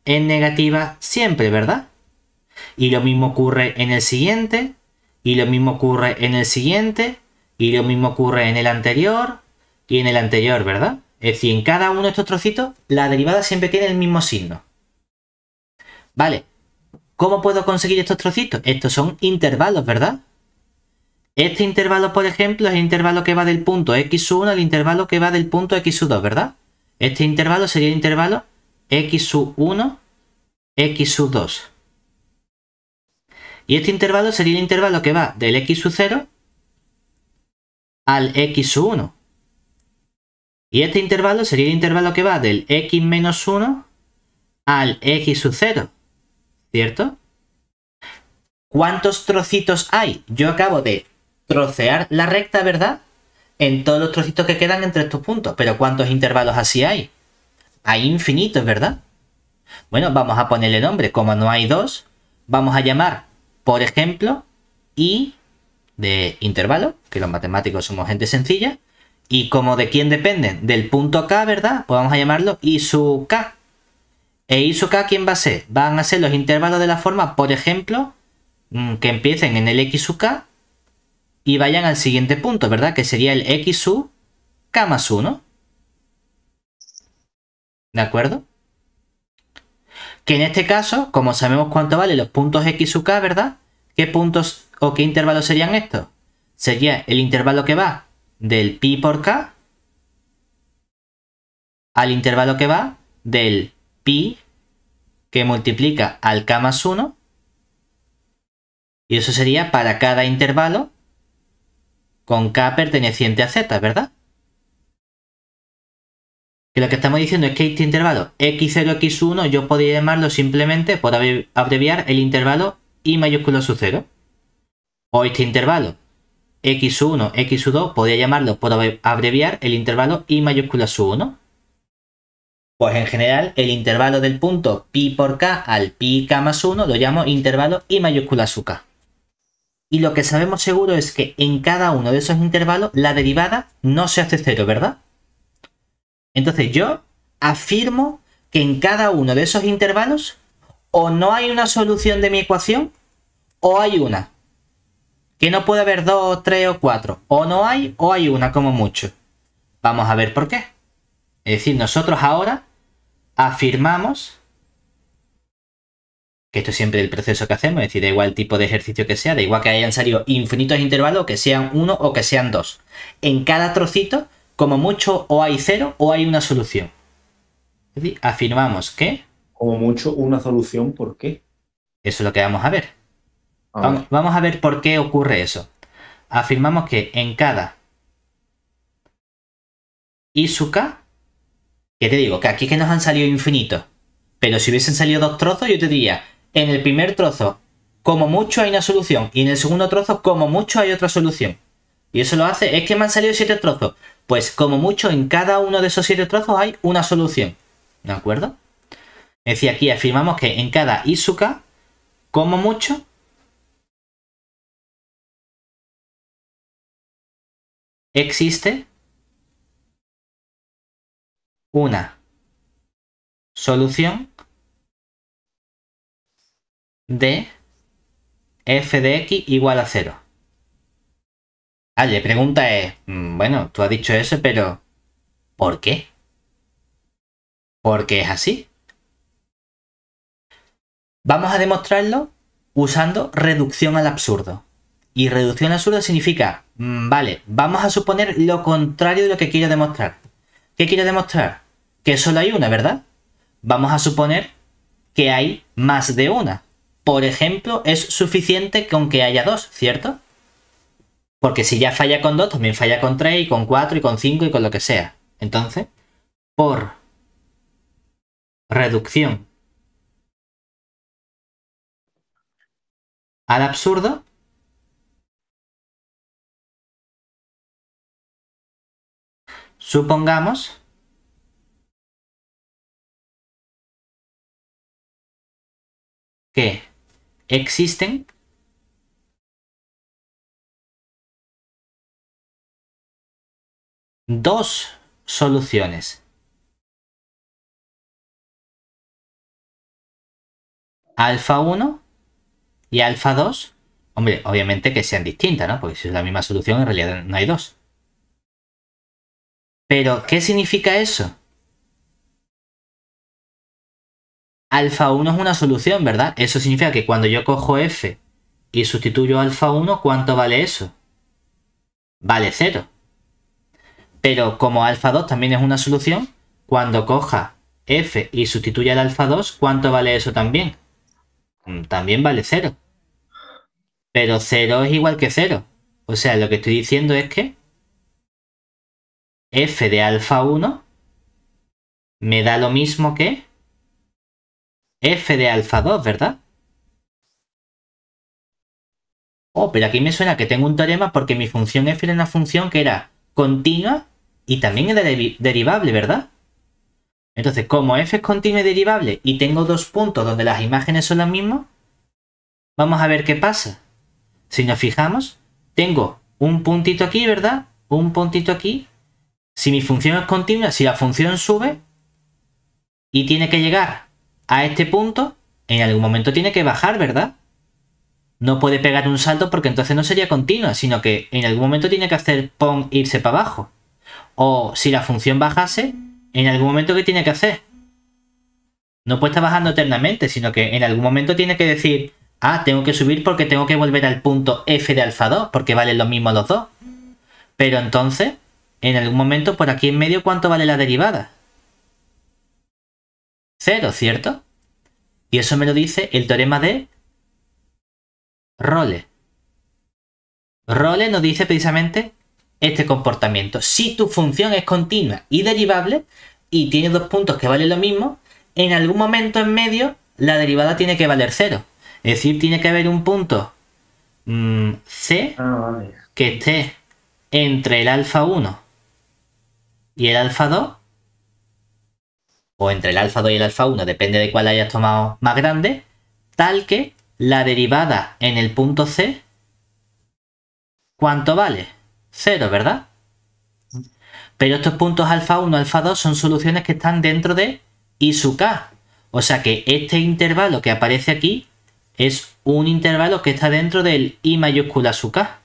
es negativa siempre, ¿verdad? Y lo mismo ocurre en el siguiente, y lo mismo ocurre en el siguiente, y lo mismo ocurre en el anterior, y en el anterior, ¿verdad? Es decir, en cada uno de estos trocitos, la derivada siempre tiene el mismo signo. Vale, ¿cómo puedo conseguir estos trocitos? Estos son intervalos, ¿verdad? Este intervalo, por ejemplo, es el intervalo que va del punto x1 al intervalo que va del punto x2, ¿verdad? Este intervalo sería el intervalo x1, x2. Y este intervalo sería el intervalo que va del x0 al x1. Y este intervalo sería el intervalo que va del x-1 menos al x0. ¿cierto? ¿Cuántos trocitos hay? Yo acabo de trocear la recta, ¿verdad? En todos los trocitos que quedan entre estos puntos. Pero ¿cuántos intervalos así hay? Hay infinitos, ¿verdad? Bueno, vamos a ponerle nombre. Como no hay dos, vamos a llamar, por ejemplo, y de intervalo, que los matemáticos somos gente sencilla. Y como de quién dependen, del punto k, ¿verdad? Pues vamos a llamarlo i sub k. E k, ¿quién va a ser? Van a ser los intervalos de la forma, por ejemplo, mm, que empiecen en el x k y vayan al siguiente punto, ¿verdad? Que sería el sub K más 1. ¿De acuerdo? Que en este caso, como sabemos cuánto valen los puntos x k, ¿verdad? ¿Qué puntos o qué intervalos serían estos? Sería el intervalo que va del pi por k al intervalo que va del pi que multiplica al k más 1 y eso sería para cada intervalo con k perteneciente a z, ¿verdad? Y lo que estamos diciendo es que este intervalo x0, x1 yo podría llamarlo simplemente por abreviar el intervalo y mayúsculo su 0. O este intervalo x1, x2 podría llamarlo por abreviar el intervalo y mayúscula su 1. Pues en general, el intervalo del punto pi por k al pi k más 1 lo llamo intervalo i mayúscula su k. Y lo que sabemos seguro es que en cada uno de esos intervalos la derivada no se hace cero, ¿verdad? Entonces yo afirmo que en cada uno de esos intervalos o no hay una solución de mi ecuación o hay una. Que no puede haber dos, tres o cuatro. O no hay o hay una como mucho. Vamos a ver por qué. Es decir, nosotros ahora afirmamos que esto es siempre el proceso que hacemos, es decir, da igual el tipo de ejercicio que sea, da igual que hayan salido infinitos intervalos, que sean uno o que sean dos. En cada trocito, como mucho, o hay cero o hay una solución. Es decir, afirmamos que... Como mucho, una solución, ¿por qué? Eso es lo que vamos a ver. Vamos, a ver por qué ocurre eso. Afirmamos que en cada Y su K ya te digo, que aquí que nos han salido infinitos. Pero si hubiesen salido dos trozos, yo te diría, en el primer trozo, como mucho hay una solución. Y en el segundo trozo, como mucho hay otra solución. Y eso lo hace, es que me han salido siete trozos. Pues como mucho en cada uno de esos siete trozos hay una solución. ¿De acuerdo? Es decir, aquí afirmamos que en cada Isuka, como mucho, existe una solución de f de x igual a 0. Vale, pregunta es, mm, bueno, tú has dicho eso, pero ¿por qué? Porque es así. Vamos a demostrarlo usando reducción al absurdo. Y reducción al absurdo significa, mm, vale, vamos a suponer lo contrario de lo que quiero demostrar. ¿Qué quiero demostrar? que solo hay una, ¿verdad? Vamos a suponer que hay más de una. Por ejemplo, es suficiente con que haya dos, ¿cierto? Porque si ya falla con dos, también falla con tres y con cuatro y con cinco y con lo que sea. Entonces, por reducción al absurdo, supongamos que existen dos soluciones. Alfa 1 y alfa 2. Hombre, obviamente que sean distintas, ¿no? Porque si es la misma solución, en realidad no hay dos. Pero, ¿qué significa eso? alfa 1 es una solución, ¿verdad? Eso significa que cuando yo cojo f y sustituyo alfa 1, ¿cuánto vale eso? Vale 0. Pero como alfa 2 también es una solución, cuando coja f y sustituya el alfa 2, ¿cuánto vale eso también? Mm, también vale 0. Pero 0 es igual que 0. O sea, lo que estoy diciendo es que f de alfa 1 me da lo mismo que F de alfa 2, ¿verdad? Oh, pero aquí me suena que tengo un teorema porque mi función f era una función que era continua y también era derivable, ¿verdad? Entonces, como f es continua y derivable y tengo dos puntos donde las imágenes son las mismas, vamos a ver qué pasa. Si nos fijamos, tengo un puntito aquí, ¿verdad? Un puntito aquí. Si mi función es continua, si la función sube y tiene que llegar a este punto, en algún momento tiene que bajar, ¿verdad? No puede pegar un salto porque entonces no sería continua, sino que en algún momento tiene que hacer pon irse para abajo. O si la función bajase, en algún momento ¿qué tiene que hacer? No puede estar bajando eternamente, sino que en algún momento tiene que decir, ah, tengo que subir porque tengo que volver al punto f de alfa 2, porque valen lo mismo los dos. Pero entonces, en algún momento por aquí en medio, ¿cuánto vale la derivada? 0, ¿cierto? Y eso me lo dice el teorema de Rolle. Rolle nos dice precisamente este comportamiento. Si tu función es continua y derivable y tiene dos puntos que valen lo mismo, en algún momento en medio la derivada tiene que valer 0. Es decir, tiene que haber un punto mm, C ah, que esté entre el alfa 1 y el alfa 2 o entre el alfa 2 y el alfa 1, depende de cuál hayas tomado más grande, tal que la derivada en el punto C, ¿cuánto vale? Cero, ¿verdad? Pero estos puntos alfa 1, alfa 2 son soluciones que están dentro de I sub K. O sea que este intervalo que aparece aquí es un intervalo que está dentro del I mayúscula sub K.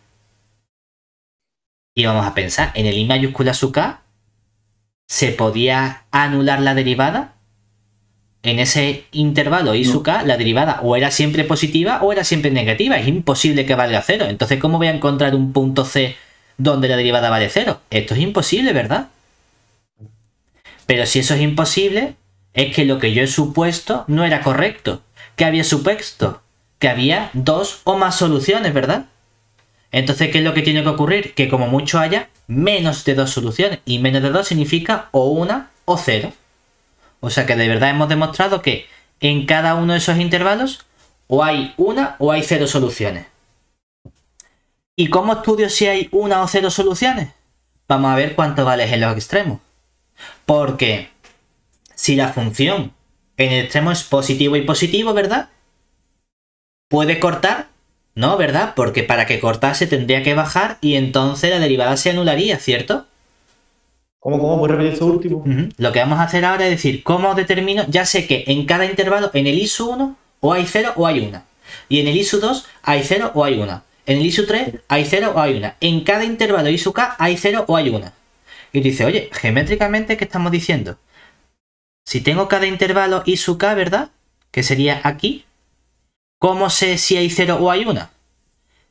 Y vamos a pensar, en el I mayúscula sub K se podía anular la derivada en ese intervalo I sub K, la derivada o era siempre positiva o era siempre negativa. Es imposible que valga cero. Entonces, ¿cómo voy a encontrar un punto C donde la derivada vale cero? Esto es imposible, ¿verdad? Pero si eso es imposible, es que lo que yo he supuesto no era correcto. ¿Qué había supuesto? Que había dos o más soluciones, ¿verdad? Entonces, ¿qué es lo que tiene que ocurrir? Que como mucho haya menos de dos soluciones. Y menos de dos significa o una o cero. O sea que de verdad hemos demostrado que en cada uno de esos intervalos o hay una o hay cero soluciones. ¿Y cómo estudio si hay una o cero soluciones? Vamos a ver cuánto vale en los extremos. Porque si la función en el extremo es positivo y positivo, ¿verdad? Puede cortar no, ¿verdad? Porque para que cortase tendría que bajar y entonces la derivada se anularía, ¿cierto? ¿Cómo, cómo? cómo a repetir eso último? Lo que vamos a hacer ahora es decir, ¿cómo determino? Ya sé que en cada intervalo, en el ISU 1, o hay 0 o hay 1. Y en el ISU 2, hay 0 o hay 1. En el ISU 3, hay 0 o hay 1. En cada intervalo ISU K, hay 0 o hay 1. Y dice, oye, geométricamente, ¿qué estamos diciendo? Si tengo cada intervalo ISU K, ¿verdad? Que sería aquí. ¿Cómo sé si hay 0 o hay una?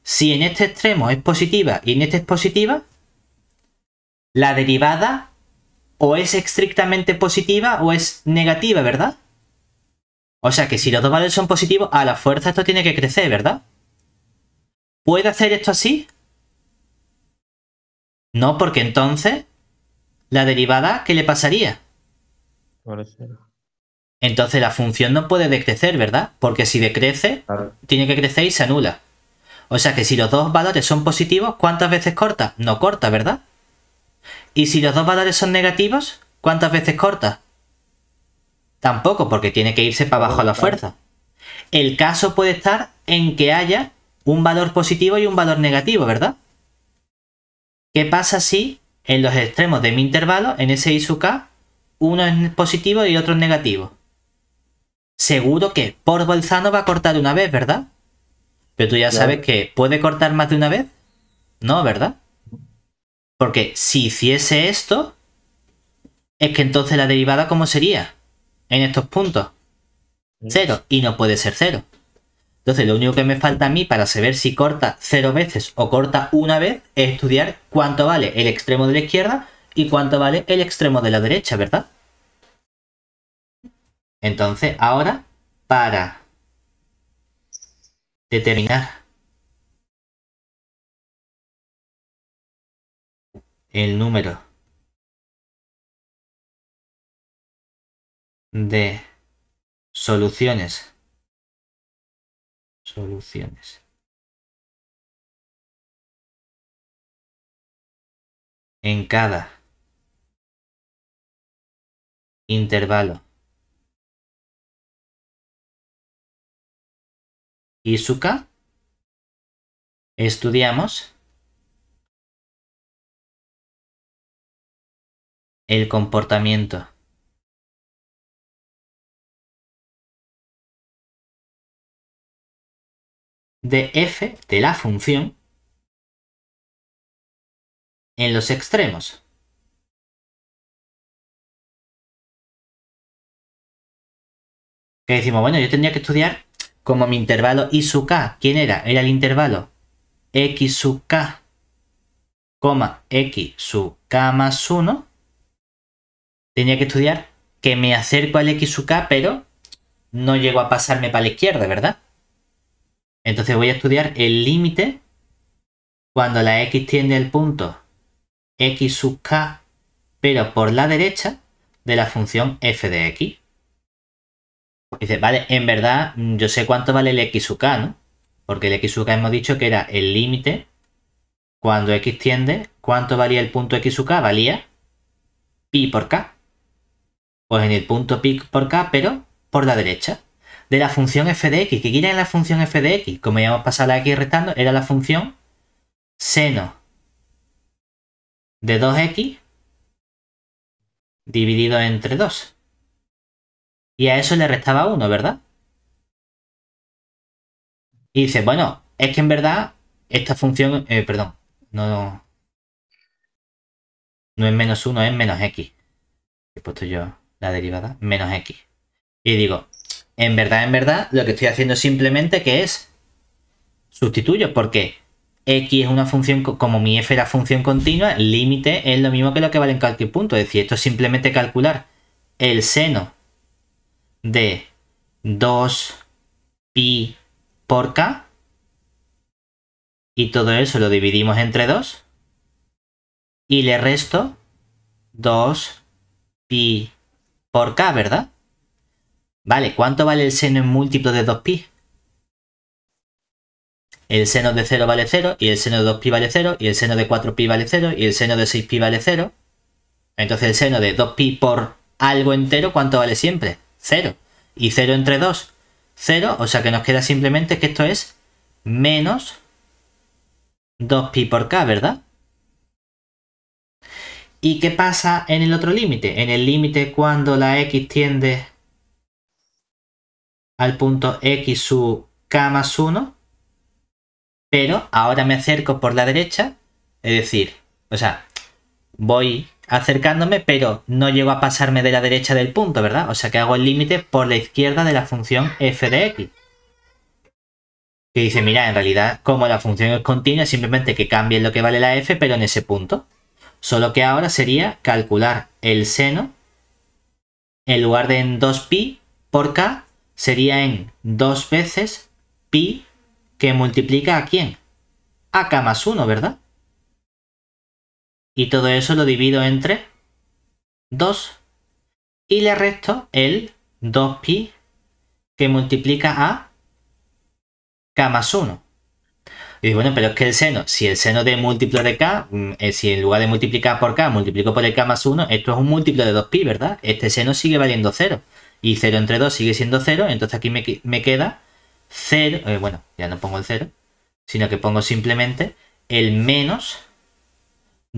Si en este extremo es positiva y en este es positiva, la derivada o es estrictamente positiva o es negativa, ¿verdad? O sea que si los dos valores son positivos, a la fuerza esto tiene que crecer, ¿verdad? ¿Puede hacer esto así? No, porque entonces la derivada, ¿qué le pasaría? cero. Entonces la función no puede decrecer, ¿verdad? Porque si decrece, tiene que crecer y se anula. O sea que si los dos valores son positivos, ¿cuántas veces corta? No corta, ¿verdad? Y si los dos valores son negativos, ¿cuántas veces corta? Tampoco, porque tiene que irse para abajo a la fuerza. El caso puede estar en que haya un valor positivo y un valor negativo, ¿verdad? ¿Qué pasa si en los extremos de mi intervalo, en ese i sub k, uno es positivo y otro es negativo? Seguro que por Bolzano va a cortar una vez, ¿verdad? Pero tú ya sabes que puede cortar más de una vez. No, ¿verdad? Porque si hiciese esto, es que entonces la derivada, ¿cómo sería? En estos puntos. Mm. Cero. Y no puede ser cero. Entonces, lo único que me falta a mí para saber si corta cero veces o corta una vez es estudiar cuánto vale el extremo de la izquierda y cuánto vale el extremo de la derecha, ¿verdad? Entonces, ahora, para determinar el número de soluciones soluciones en cada intervalo y K, Estudiamos el comportamiento. de f de la función en los extremos. Que decimos, bueno, yo tendría que estudiar como mi intervalo y sub K. ¿Quién era? Era el intervalo X sub K, coma X sub K más 1. Tenía que estudiar que me acerco al X sub K, pero no llego a pasarme para la izquierda, ¿verdad? Entonces voy a estudiar el límite cuando la X tiende al punto X sub K, pero por la derecha de la función f de X. Dice, vale, en verdad, mm, yo sé cuánto vale el x sub k, ¿no? Porque el x sub k hemos dicho que era el límite cuando x tiende. ¿Cuánto valía el punto x sub k? Valía pi por k. Pues en el punto pi por k, pero por la derecha. De la función f de x. ¿Qué era la función f de x? Como ya hemos pasado aquí x restando, era la función seno de 2x dividido entre 2. Y a eso le restaba 1, ¿verdad? Y dice, bueno, es que en verdad esta función, eh, perdón, no, no, es menos 1, es menos x. He puesto yo la derivada, menos x. Y digo, en verdad, en verdad, lo que estoy haciendo simplemente que es sustituyo, porque x es una función, como mi f era función continua, el límite es lo mismo que lo que vale en cualquier punto. Es decir, esto es simplemente calcular el seno de 2 pi por k y todo eso lo dividimos entre 2 y le resto 2 pi por k, ¿verdad? Vale, ¿cuánto vale el seno en múltiplo de 2pi? El seno de 0 vale 0, y el seno de 2pi vale 0, y el seno de 4pi vale 0, y el seno de 6pi vale 0. Entonces el seno de 2pi por algo entero, ¿cuánto vale siempre? 0. Y 0 entre 2, 0. O sea que nos queda simplemente que esto es menos 2pi por k, ¿verdad? ¿Y qué pasa en el otro límite? En el límite cuando la x tiende al punto x sub k más 1, pero ahora me acerco por la derecha, es decir, o sea, voy acercándome, pero no llego a pasarme de la derecha del punto, ¿verdad? O sea que hago el límite por la izquierda de la función f de x. Que dice, mira, en realidad, como la función es continua, simplemente que cambie lo que vale la f, pero en ese punto. Solo que ahora sería calcular el seno, en lugar de en 2pi por k, sería en 2 veces pi que multiplica a quién? A k más 1, ¿verdad? y todo eso lo divido entre 2 y le resto el 2pi que multiplica a k más 1. Y bueno, pero es que el seno, si el seno de múltiplo de k, mm, eh, si en lugar de multiplicar por k multiplico por el k más 1, esto es un múltiplo de 2pi, ¿verdad? Este seno sigue valiendo 0. Y 0 entre 2 sigue siendo 0, entonces aquí me, queda 0, eh, bueno, ya no pongo el 0, sino que pongo simplemente el menos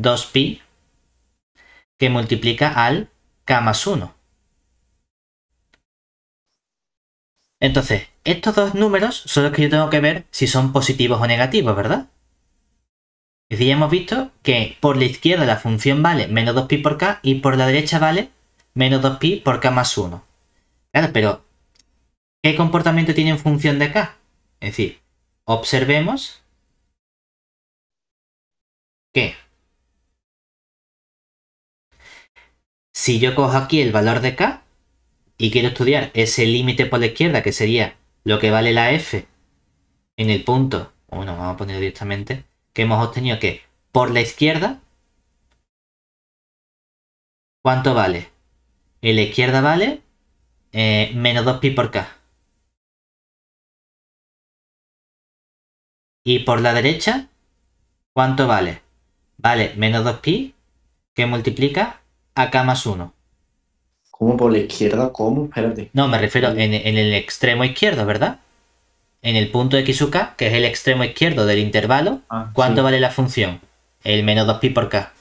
2pi que multiplica al k más 1. Entonces, estos dos números son los que yo tengo que ver si son positivos o negativos, ¿verdad? Es decir, hemos visto que por la izquierda la función vale menos 2pi por k y por la derecha vale menos 2pi por k más 1. Claro, pero ¿qué comportamiento tiene en función de k? Es decir, observemos que Si yo cojo aquí el valor de k y quiero estudiar ese límite por la izquierda, que sería lo que vale la f en el punto, bueno, vamos a poner directamente, que hemos obtenido que por la izquierda, ¿cuánto vale? En la izquierda vale eh, menos 2pi por k. Y por la derecha, ¿cuánto vale? Vale menos 2pi que multiplica ...a k más 1... ¿Cómo por la izquierda? ¿Cómo? Espérate. No, me refiero en, el extremo izquierdo, ¿verdad? En el punto x, k, que es el extremo izquierdo del intervalo, ah, ¿cuánto vale la función? El menos 2pi por k.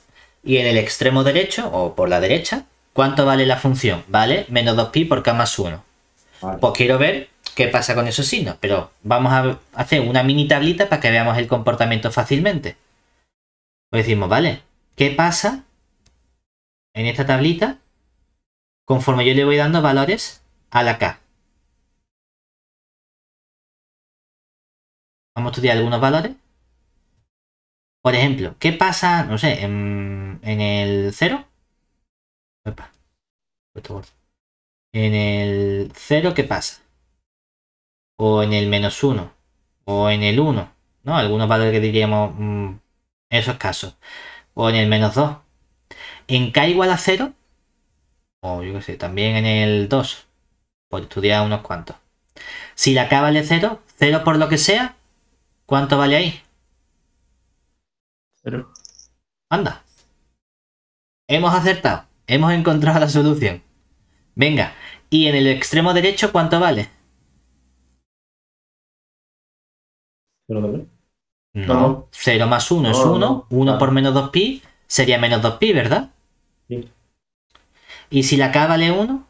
Y en el extremo derecho, o por la derecha, ¿cuánto vale la función? Vale menos 2pi por k más 1. Pues quiero ver qué pasa con esos signos, pero vamos a hacer una mini tablita para que veamos el comportamiento fácilmente. Pues decimos, vale, ¿qué pasa en esta tablita conforme yo le voy dando valores a la K. Vamos a estudiar algunos valores. Por ejemplo, ¿qué pasa, no sé, en, el 0? En el 0, ¿qué pasa? O en el menos 1. O en el 1. ¿No? Algunos valores que diríamos en mm, esos casos. O en el menos 2 en K igual a 0, o yo qué sé, también en el 2, por estudiar unos cuantos. Si la K vale 0, 0 por lo que sea, ¿cuánto vale ahí? 0. Anda. Hemos acertado. Hemos encontrado la solución. Venga, y en el extremo derecho, ¿cuánto vale? 0 No, 0 más 1 es 1, 1 por menos 2pi sería menos 2pi, ¿verdad? Y si la K vale 1,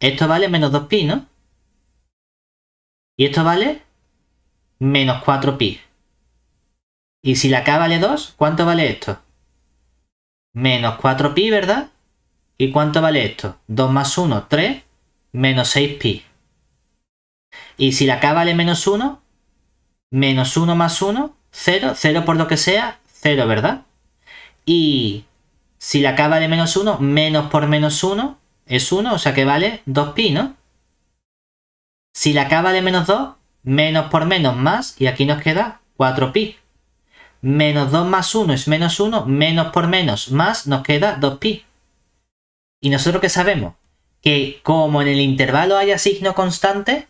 esto vale menos 2pi, ¿no? Y esto vale menos 4pi. Y si la K vale 2, ¿cuánto vale esto? Menos 4pi, ¿verdad? ¿Y cuánto vale esto? 2 más 1, 3, menos 6pi. Y si la K vale menos 1, menos 1 más 1, 0, 0 por lo que sea, 0, ¿verdad? Y si la acaba de menos 1, menos por menos 1 es 1, o sea que vale 2pi, ¿no? Si la acaba de menos 2, menos por menos más, y aquí nos queda 4pi. Menos 2 más 1 es menos 1, menos por menos más nos queda 2pi. ¿Y nosotros qué sabemos? Que como en el intervalo haya signo constante,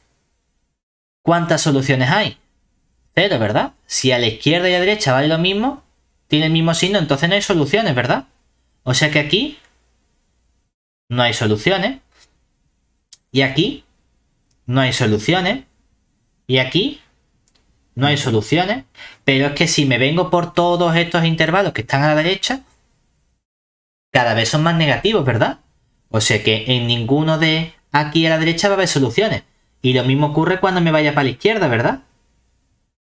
¿cuántas soluciones hay? Cero, ¿verdad? Si a la izquierda y a la derecha vale lo mismo, tiene el mismo signo, entonces no hay soluciones, ¿verdad? O sea que aquí no hay soluciones. Y aquí no hay soluciones. Y aquí no hay soluciones. Pero es que si me vengo por todos estos intervalos que están a la derecha, cada vez son más negativos, ¿verdad? O sea que en ninguno de aquí a la derecha va a haber soluciones. Y lo mismo ocurre cuando me vaya para la izquierda, ¿verdad?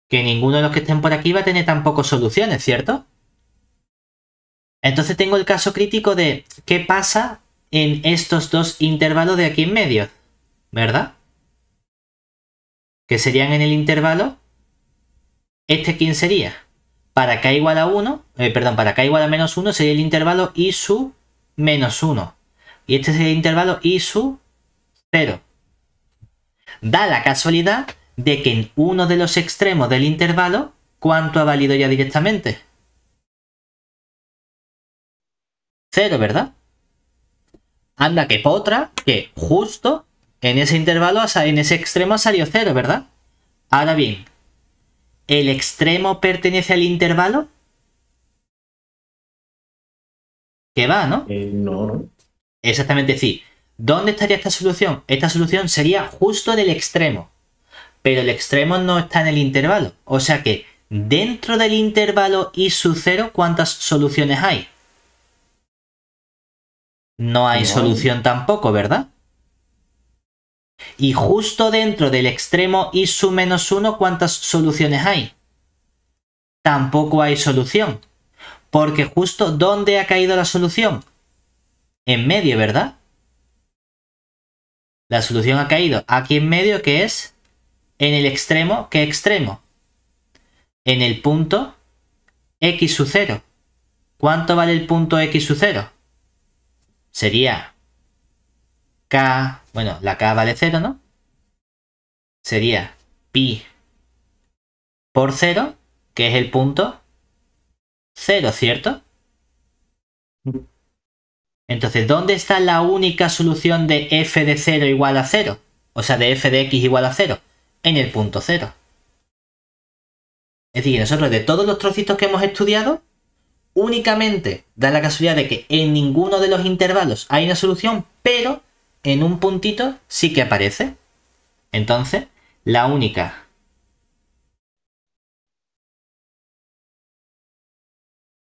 Que ninguno de los que estén por aquí va a tener tampoco soluciones, ¿cierto? Entonces tengo el caso crítico de qué pasa en estos dos intervalos de aquí en medio, ¿verdad? Que serían en el intervalo, este quién sería? Para k igual a 1, eh, perdón, para k igual a menos 1 sería el intervalo i sub menos 1. Y este sería el intervalo i sub 0. Da la casualidad de que en uno de los extremos del intervalo, ¿cuánto ha valido ya directamente? Cero, ¿verdad? Anda que otra, que justo en ese intervalo, en ese extremo salió cero, ¿verdad? Ahora bien, ¿el extremo pertenece al intervalo? Que va, ¿no? Eh, no, no. Exactamente, sí. ¿Dónde estaría esta solución? Esta solución sería justo del extremo. Pero el extremo no está en el intervalo. O sea que dentro del intervalo y su cero, ¿cuántas soluciones hay? No hay solución tampoco, ¿verdad? Y justo dentro del extremo y su menos 1, ¿cuántas soluciones hay? Tampoco hay solución. Porque justo ¿dónde ha caído la solución? En medio, ¿verdad? La solución ha caído aquí en medio, que es en el extremo, ¿qué extremo? En el punto x su 0. ¿Cuánto vale el punto x sub 0? sería K, bueno, la K vale 0, ¿no? Sería pi por 0, que es el punto 0, ¿cierto? Entonces, ¿dónde está la única solución de f de 0 igual a 0? O sea, de f de x igual a 0. En el punto 0. Es decir, nosotros de todos los trocitos que hemos estudiado, Únicamente da la casualidad de que en ninguno de los intervalos hay una solución, pero en un puntito sí que aparece. Entonces, la única...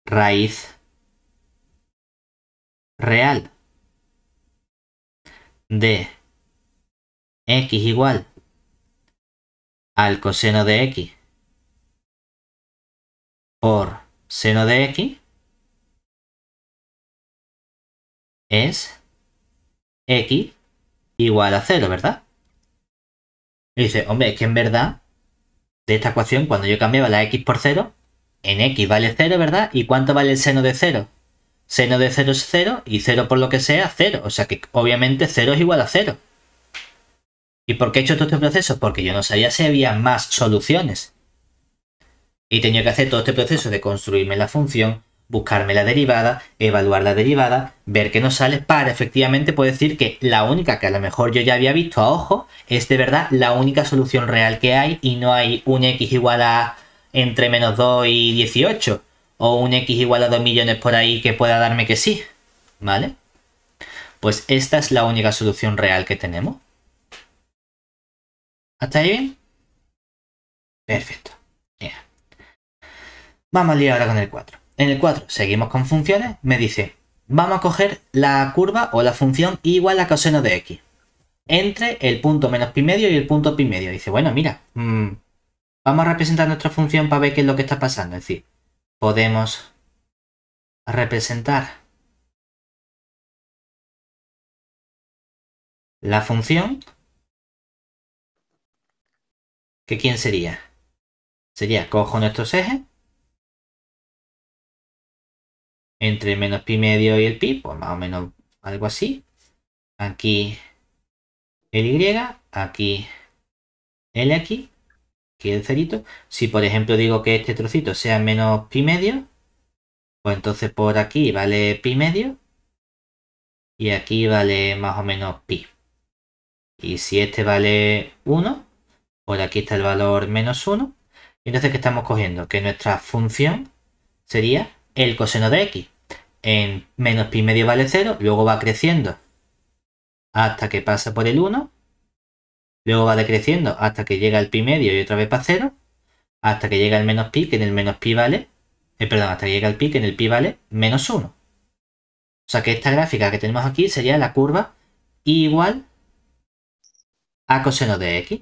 Raíz real de x igual al coseno de x por seno de x es x igual a 0, ¿verdad? Y dice, hombre, es que en verdad, de esta ecuación, cuando yo cambiaba la x por 0, en x vale 0, ¿verdad? ¿Y cuánto vale el seno de 0? Seno de 0 es 0 y 0 por lo que sea, 0. O sea que obviamente 0 es igual a 0. ¿Y por qué he hecho todo este proceso? Porque yo no sabía si había más soluciones y tenía que hacer todo este proceso de construirme la función, buscarme la derivada, evaluar la derivada, ver qué nos sale para efectivamente puedo decir que la única que a lo mejor yo ya había visto a ojo es de verdad la única solución real que hay y no hay un x igual a entre menos 2 y 18 o un x igual a 2 millones por ahí que pueda darme que sí, ¿vale? Pues esta es la única solución real que tenemos. ¿Hasta ahí bien? Perfecto. Vamos a liar ahora con el 4. En el 4 seguimos con funciones, me dice, vamos a coger la curva o la función igual a coseno de x. Entre el punto menos pi medio y el punto pi medio. Dice, bueno, mira, mm, vamos a representar nuestra función para ver qué es lo que está pasando. Es decir, podemos representar la función, que quién sería? Sería, cojo nuestros ejes, entre menos pi medio y el pi, pues más o menos algo así. Aquí el y, aquí el x, aquí el cerito. Si por ejemplo digo que este trocito sea menos pi medio, pues entonces por aquí vale pi medio y aquí vale más o menos pi. Y si este vale 1, por aquí está el valor menos 1. Entonces, ¿qué estamos cogiendo? Que nuestra función sería el coseno de x en menos pi medio vale 0, luego va creciendo hasta que pasa por el 1, luego va decreciendo hasta que llega al pi medio y otra vez para 0, hasta que llega al menos pi, que en el menos pi vale, eh, perdón, hasta que llega el pi, que en el pi vale menos 1. O sea que esta gráfica que tenemos aquí sería la curva igual a coseno de x.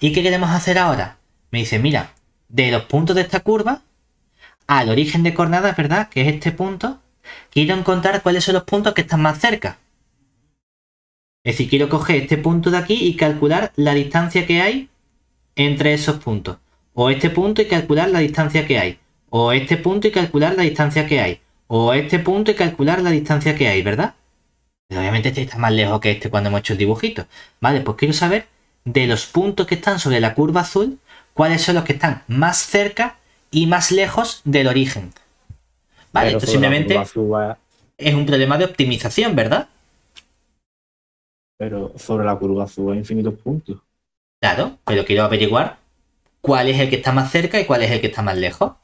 ¿Y qué queremos hacer ahora? Me dice, mira, de los puntos de esta curva al origen de coordenadas, ¿verdad? Que es este punto. Quiero encontrar cuáles son los puntos que están más cerca. Es decir, quiero coger este punto de aquí y calcular la distancia que hay entre esos puntos. O este punto y calcular la distancia que hay. O este punto y calcular la distancia que hay. O este punto y calcular la distancia que hay, ¿verdad? obviamente este está más lejos que este cuando hemos hecho el dibujito. Vale, pues quiero saber de los puntos que están sobre la curva azul, cuáles son los que están más cerca y más lejos del origen. Vale, esto simplemente es un problema de optimización, ¿verdad? Pero sobre la curva suba hay infinitos puntos. Claro, pero quiero averiguar cuál es el que está más cerca y cuál es el que está más lejos.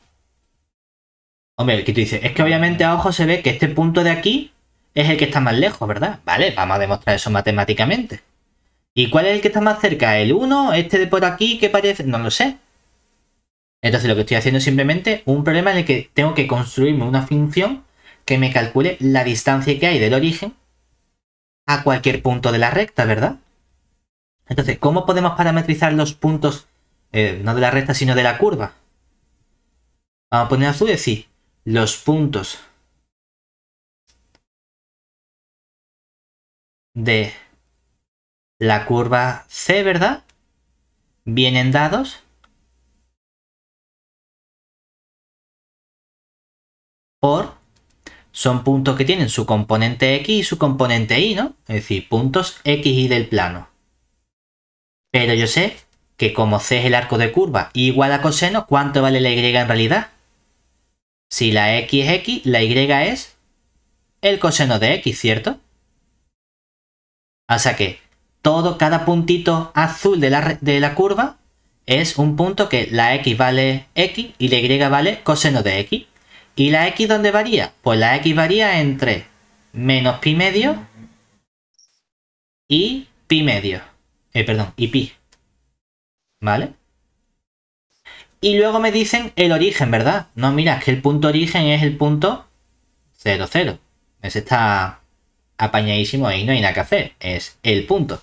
Hombre, el que tú dices, es que obviamente a ojo se ve que este punto de aquí es el que está más lejos, ¿verdad? Vale, vamos a demostrar eso matemáticamente. ¿Y cuál es el que está más cerca? ¿El 1? ¿Este de por aquí que parece? No lo sé. Entonces lo que estoy haciendo es simplemente un problema en el que tengo que construirme una función que me calcule la distancia que hay del origen a cualquier punto de la recta, ¿verdad? Entonces, ¿cómo podemos parametrizar los puntos, eh, no de la recta, sino de la curva? Vamos a poner azul y decir, los puntos de la curva C, ¿verdad? Vienen dados por son puntos que tienen su componente X y su componente Y, ¿no? Es decir, puntos X y del plano. Pero yo sé que como C es el arco de curva igual a coseno, ¿cuánto vale la Y en realidad? Si la X es X, la Y es el coseno de X, ¿cierto? O sea que todo, cada puntito azul de la, de la curva es un punto que la X vale X y la Y vale coseno de X. ¿Y la x dónde varía? Pues la x varía entre menos pi medio y pi medio. Eh, perdón, y pi. ¿Vale? Y luego me dicen el origen, ¿verdad? No, mira, es que el punto origen es el punto 0, 0. Ese está apañadísimo ahí, no hay nada que hacer. Es el punto.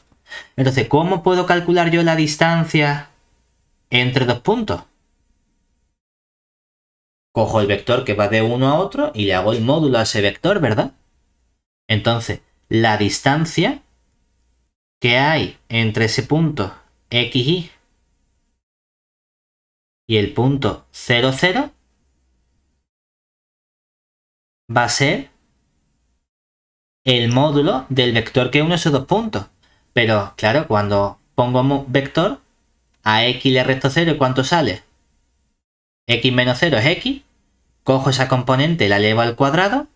Entonces, ¿cómo puedo calcular yo la distancia entre dos puntos? cojo el vector que va de uno a otro y le hago el módulo a ese vector, ¿verdad? Entonces, la distancia que hay entre ese punto x y el punto 0, 0 va a ser el módulo del vector que une esos dos puntos. Pero claro, cuando pongo vector, a x le resto 0, ¿cuánto sale? x menos 0 es x, cojo esa componente, la elevo al cuadrado,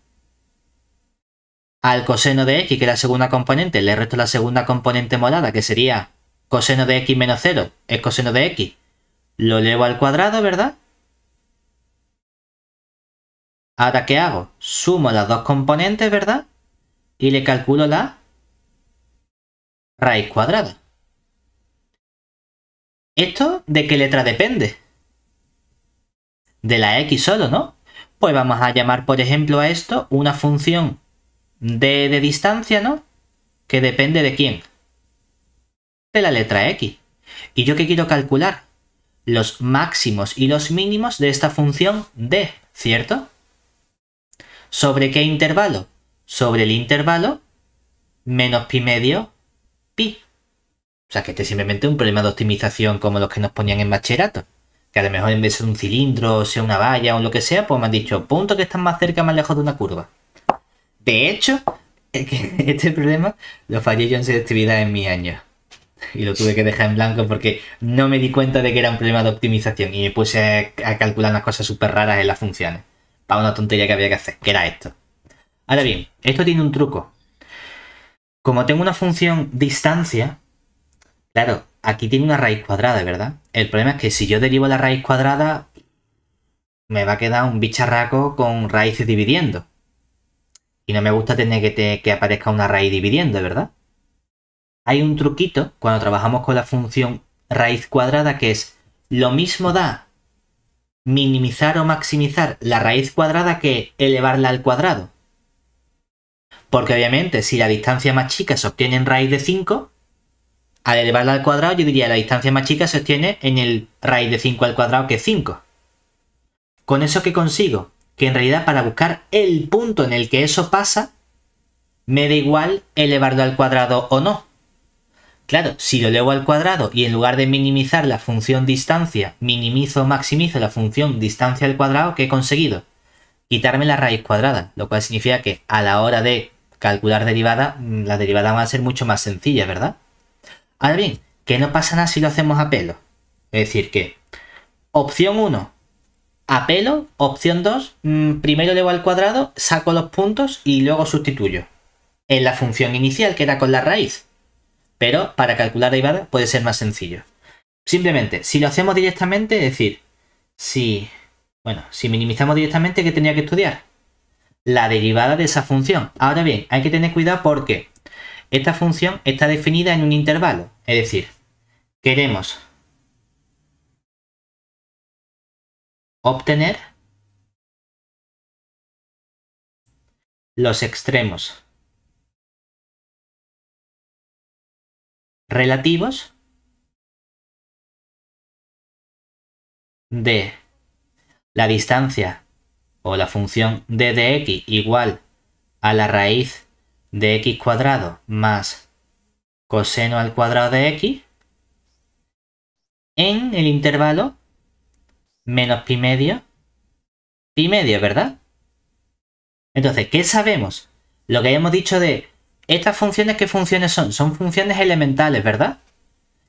al coseno de x, que es la segunda componente, le resto la segunda componente molada, que sería coseno de x menos 0, es coseno de x, lo elevo al cuadrado, ¿verdad? Ahora, ¿qué hago? Sumo las dos componentes, ¿verdad? Y le calculo la raíz cuadrada. ¿Esto de qué letra depende? de la x solo, ¿no? Pues vamos a llamar, por ejemplo, a esto una función d de distancia, ¿no? Que depende de quién. De la letra x. ¿Y yo qué quiero calcular? Los máximos y los mínimos de esta función d, ¿cierto? ¿Sobre qué intervalo? Sobre el intervalo menos pi medio pi. O sea que este es simplemente un problema de optimización como los que nos ponían en bachillerato que a lo mejor en vez de ser un cilindro, o sea una valla o lo que sea, pues me han dicho punto que están más cerca, más lejos de una curva. De hecho, (laughs) este problema lo fallé yo en selectividad en mi año. Y lo tuve que dejar en blanco porque no me di cuenta de que era un problema de optimización y me puse a, calcular unas cosas súper raras en las funciones. Para una tontería que había que hacer, que era esto. Ahora bien, esto tiene un truco. Como tengo una función distancia, claro, aquí tiene una raíz cuadrada, ¿verdad? El problema es que si yo derivo la raíz cuadrada, me va a quedar un bicharraco con raíces dividiendo. Y no me gusta tener que, que aparezca una raíz dividiendo, ¿verdad? Hay un truquito cuando trabajamos con la función raíz cuadrada que es lo mismo da minimizar o maximizar la raíz cuadrada que elevarla al cuadrado. Porque obviamente si la distancia más chica se obtiene en raíz de 5, al elevarla al cuadrado, yo diría la distancia más chica se obtiene en el raíz de 5 al cuadrado, que es 5. ¿Con eso que consigo? Que en realidad para buscar el punto en el que eso pasa, me da igual elevarlo al cuadrado o no. Claro, si lo elevo al cuadrado y en lugar de minimizar la función distancia, minimizo o maximizo la función distancia al cuadrado, que he conseguido? Quitarme la raíz cuadrada, lo cual significa que a la hora de calcular derivada, mm, la derivada va a ser mucho más sencilla, ¿verdad? Ahora bien, que no pasa nada si lo hacemos a pelo. Es decir, que opción 1, a pelo, opción 2, mm, primero le al cuadrado, saco los puntos y luego sustituyo. En la función inicial, que era con la raíz. Pero para calcular derivada, puede ser más sencillo. Simplemente, si lo hacemos directamente, es decir, si. Bueno, si minimizamos directamente, ¿qué tenía que estudiar? La derivada de esa función. Ahora bien, hay que tener cuidado porque esta función está definida en un intervalo, es decir, queremos obtener los extremos relativos de la distancia o la función d de x igual a la raíz de x cuadrado más coseno al cuadrado de x en el intervalo menos pi medio, pi medio, ¿verdad? Entonces, ¿qué sabemos? Lo que hemos dicho de estas funciones, ¿qué funciones son? Son funciones elementales, ¿verdad?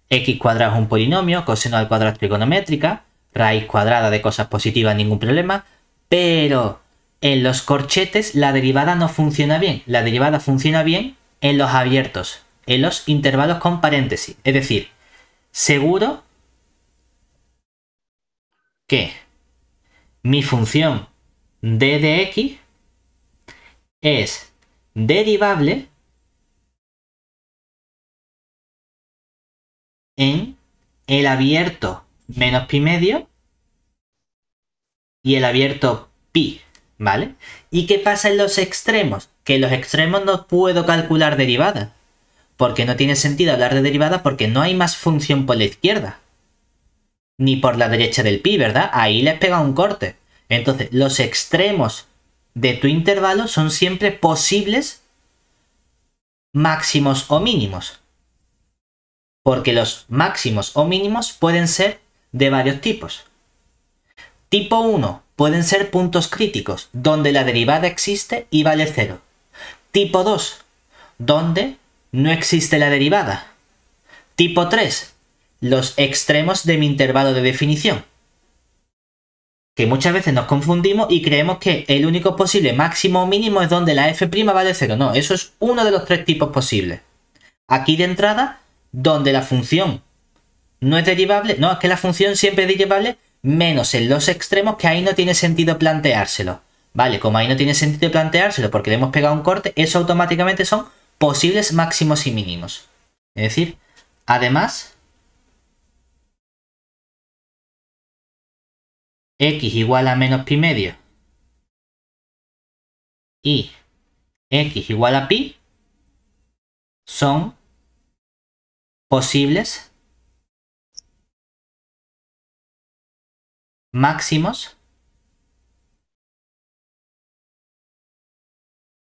x cuadrado es un polinomio, coseno al cuadrado es trigonométrica, raíz cuadrada de cosas positivas, ningún problema, pero en los corchetes la derivada no funciona bien. La derivada funciona bien en los abiertos, en los intervalos con paréntesis. Es decir, seguro que mi función d de x es derivable en el abierto menos pi medio y el abierto pi. ¿vale? ¿Y qué pasa en los extremos? Que los extremos no puedo calcular derivada. Porque no tiene sentido hablar de derivada porque no hay más función por la izquierda. Ni por la derecha del pi, ¿verdad? Ahí les pega un corte. Entonces, los extremos de tu intervalo son siempre posibles máximos o mínimos. Porque los máximos o mínimos pueden ser de varios tipos. Tipo 1, pueden ser puntos críticos, donde la derivada existe y vale 0. Tipo 2, donde no existe la derivada. Tipo 3, los extremos de mi intervalo de definición. Que muchas veces nos confundimos y creemos que el único posible máximo o mínimo es donde la f' vale 0. No, eso es uno de los tres tipos posibles. Aquí de entrada, donde la función no es derivable, no, es que la función siempre es derivable menos en los extremos, que ahí no tiene sentido planteárselo. Vale, como ahí no tiene sentido planteárselo porque le hemos pegado un corte, eso automáticamente son posibles máximos y mínimos. Es decir, además, x igual a menos pi medio y x igual a pi son posibles máximos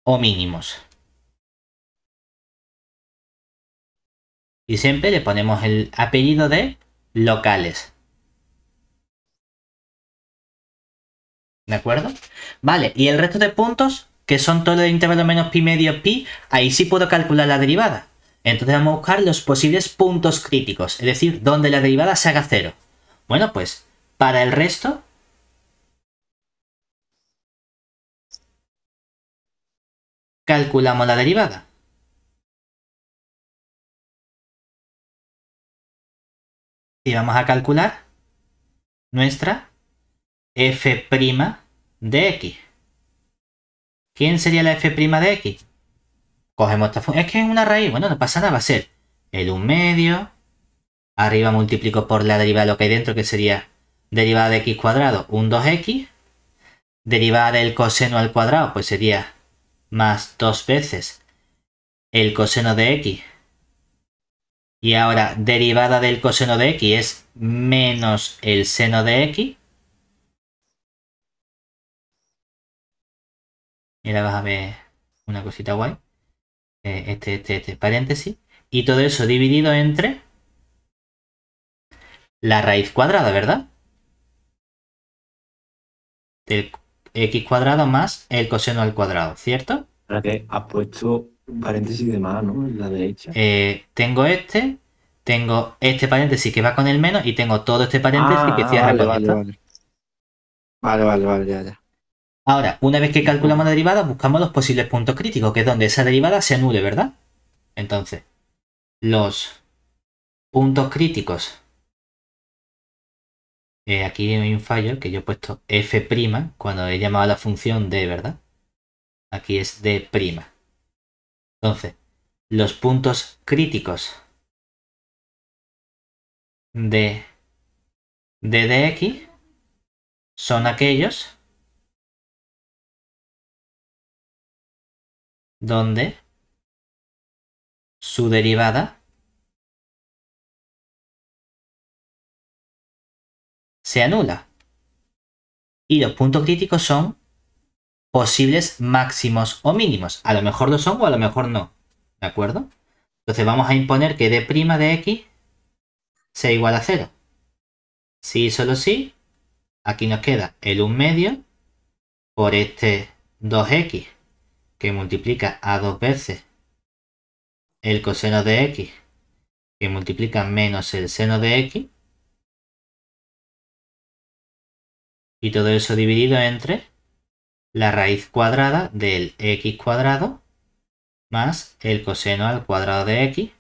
o mínimos. Y siempre le ponemos el apellido de locales. ¿De acuerdo? Vale, y el resto de puntos, que son todo el intervalo menos pi medio pi, ahí sí puedo calcular la derivada. Entonces vamos a buscar los posibles puntos críticos, es decir, donde la derivada se haga cero. Bueno, pues para el resto, calculamos la derivada. Y vamos a calcular nuestra f' de x. ¿Quién sería la f' de x? Cogemos esta función. Es que es una raíz. Bueno, no pasa nada. Va a ser el 1 medio. Arriba multiplico por la derivada de lo que hay dentro, que sería derivada de x cuadrado, un 2x. Derivada del coseno al cuadrado, pues sería más dos veces el coseno de x. Y ahora derivada del coseno de x es menos el seno de x. Y vas a ver una cosita guay. Eh, este, este, este paréntesis. Y todo eso dividido entre la raíz cuadrada, ¿verdad? el x cuadrado más el coseno al cuadrado, ¿cierto? Para que ha puesto un paréntesis de más, ¿no? En la derecha. Eh, tengo este, tengo este paréntesis que va con el menos y tengo todo este paréntesis que ah, cierra el. con vale, vale. vale, vale, vale, ya. Ahora, una vez que calculamos la derivada, buscamos los posibles puntos críticos, que es donde esa derivada se anule, ¿verdad? Entonces, los puntos críticos eh, aquí hay un fallo que yo he puesto f' cuando he llamado a la función d, ¿verdad? Aquí es d'. Entonces, los puntos críticos de, de dx son aquellos donde su derivada se anula. Y los puntos críticos son posibles máximos o mínimos. A lo mejor lo son o a lo mejor no. ¿De acuerdo? Entonces vamos a imponer que d' de x sea igual a 0. Si solo sí aquí nos queda el 1 medio por este 2x que multiplica a dos veces el coseno de x que multiplica menos el seno de x Y todo eso dividido entre la raíz cuadrada del x cuadrado más el coseno al cuadrado de x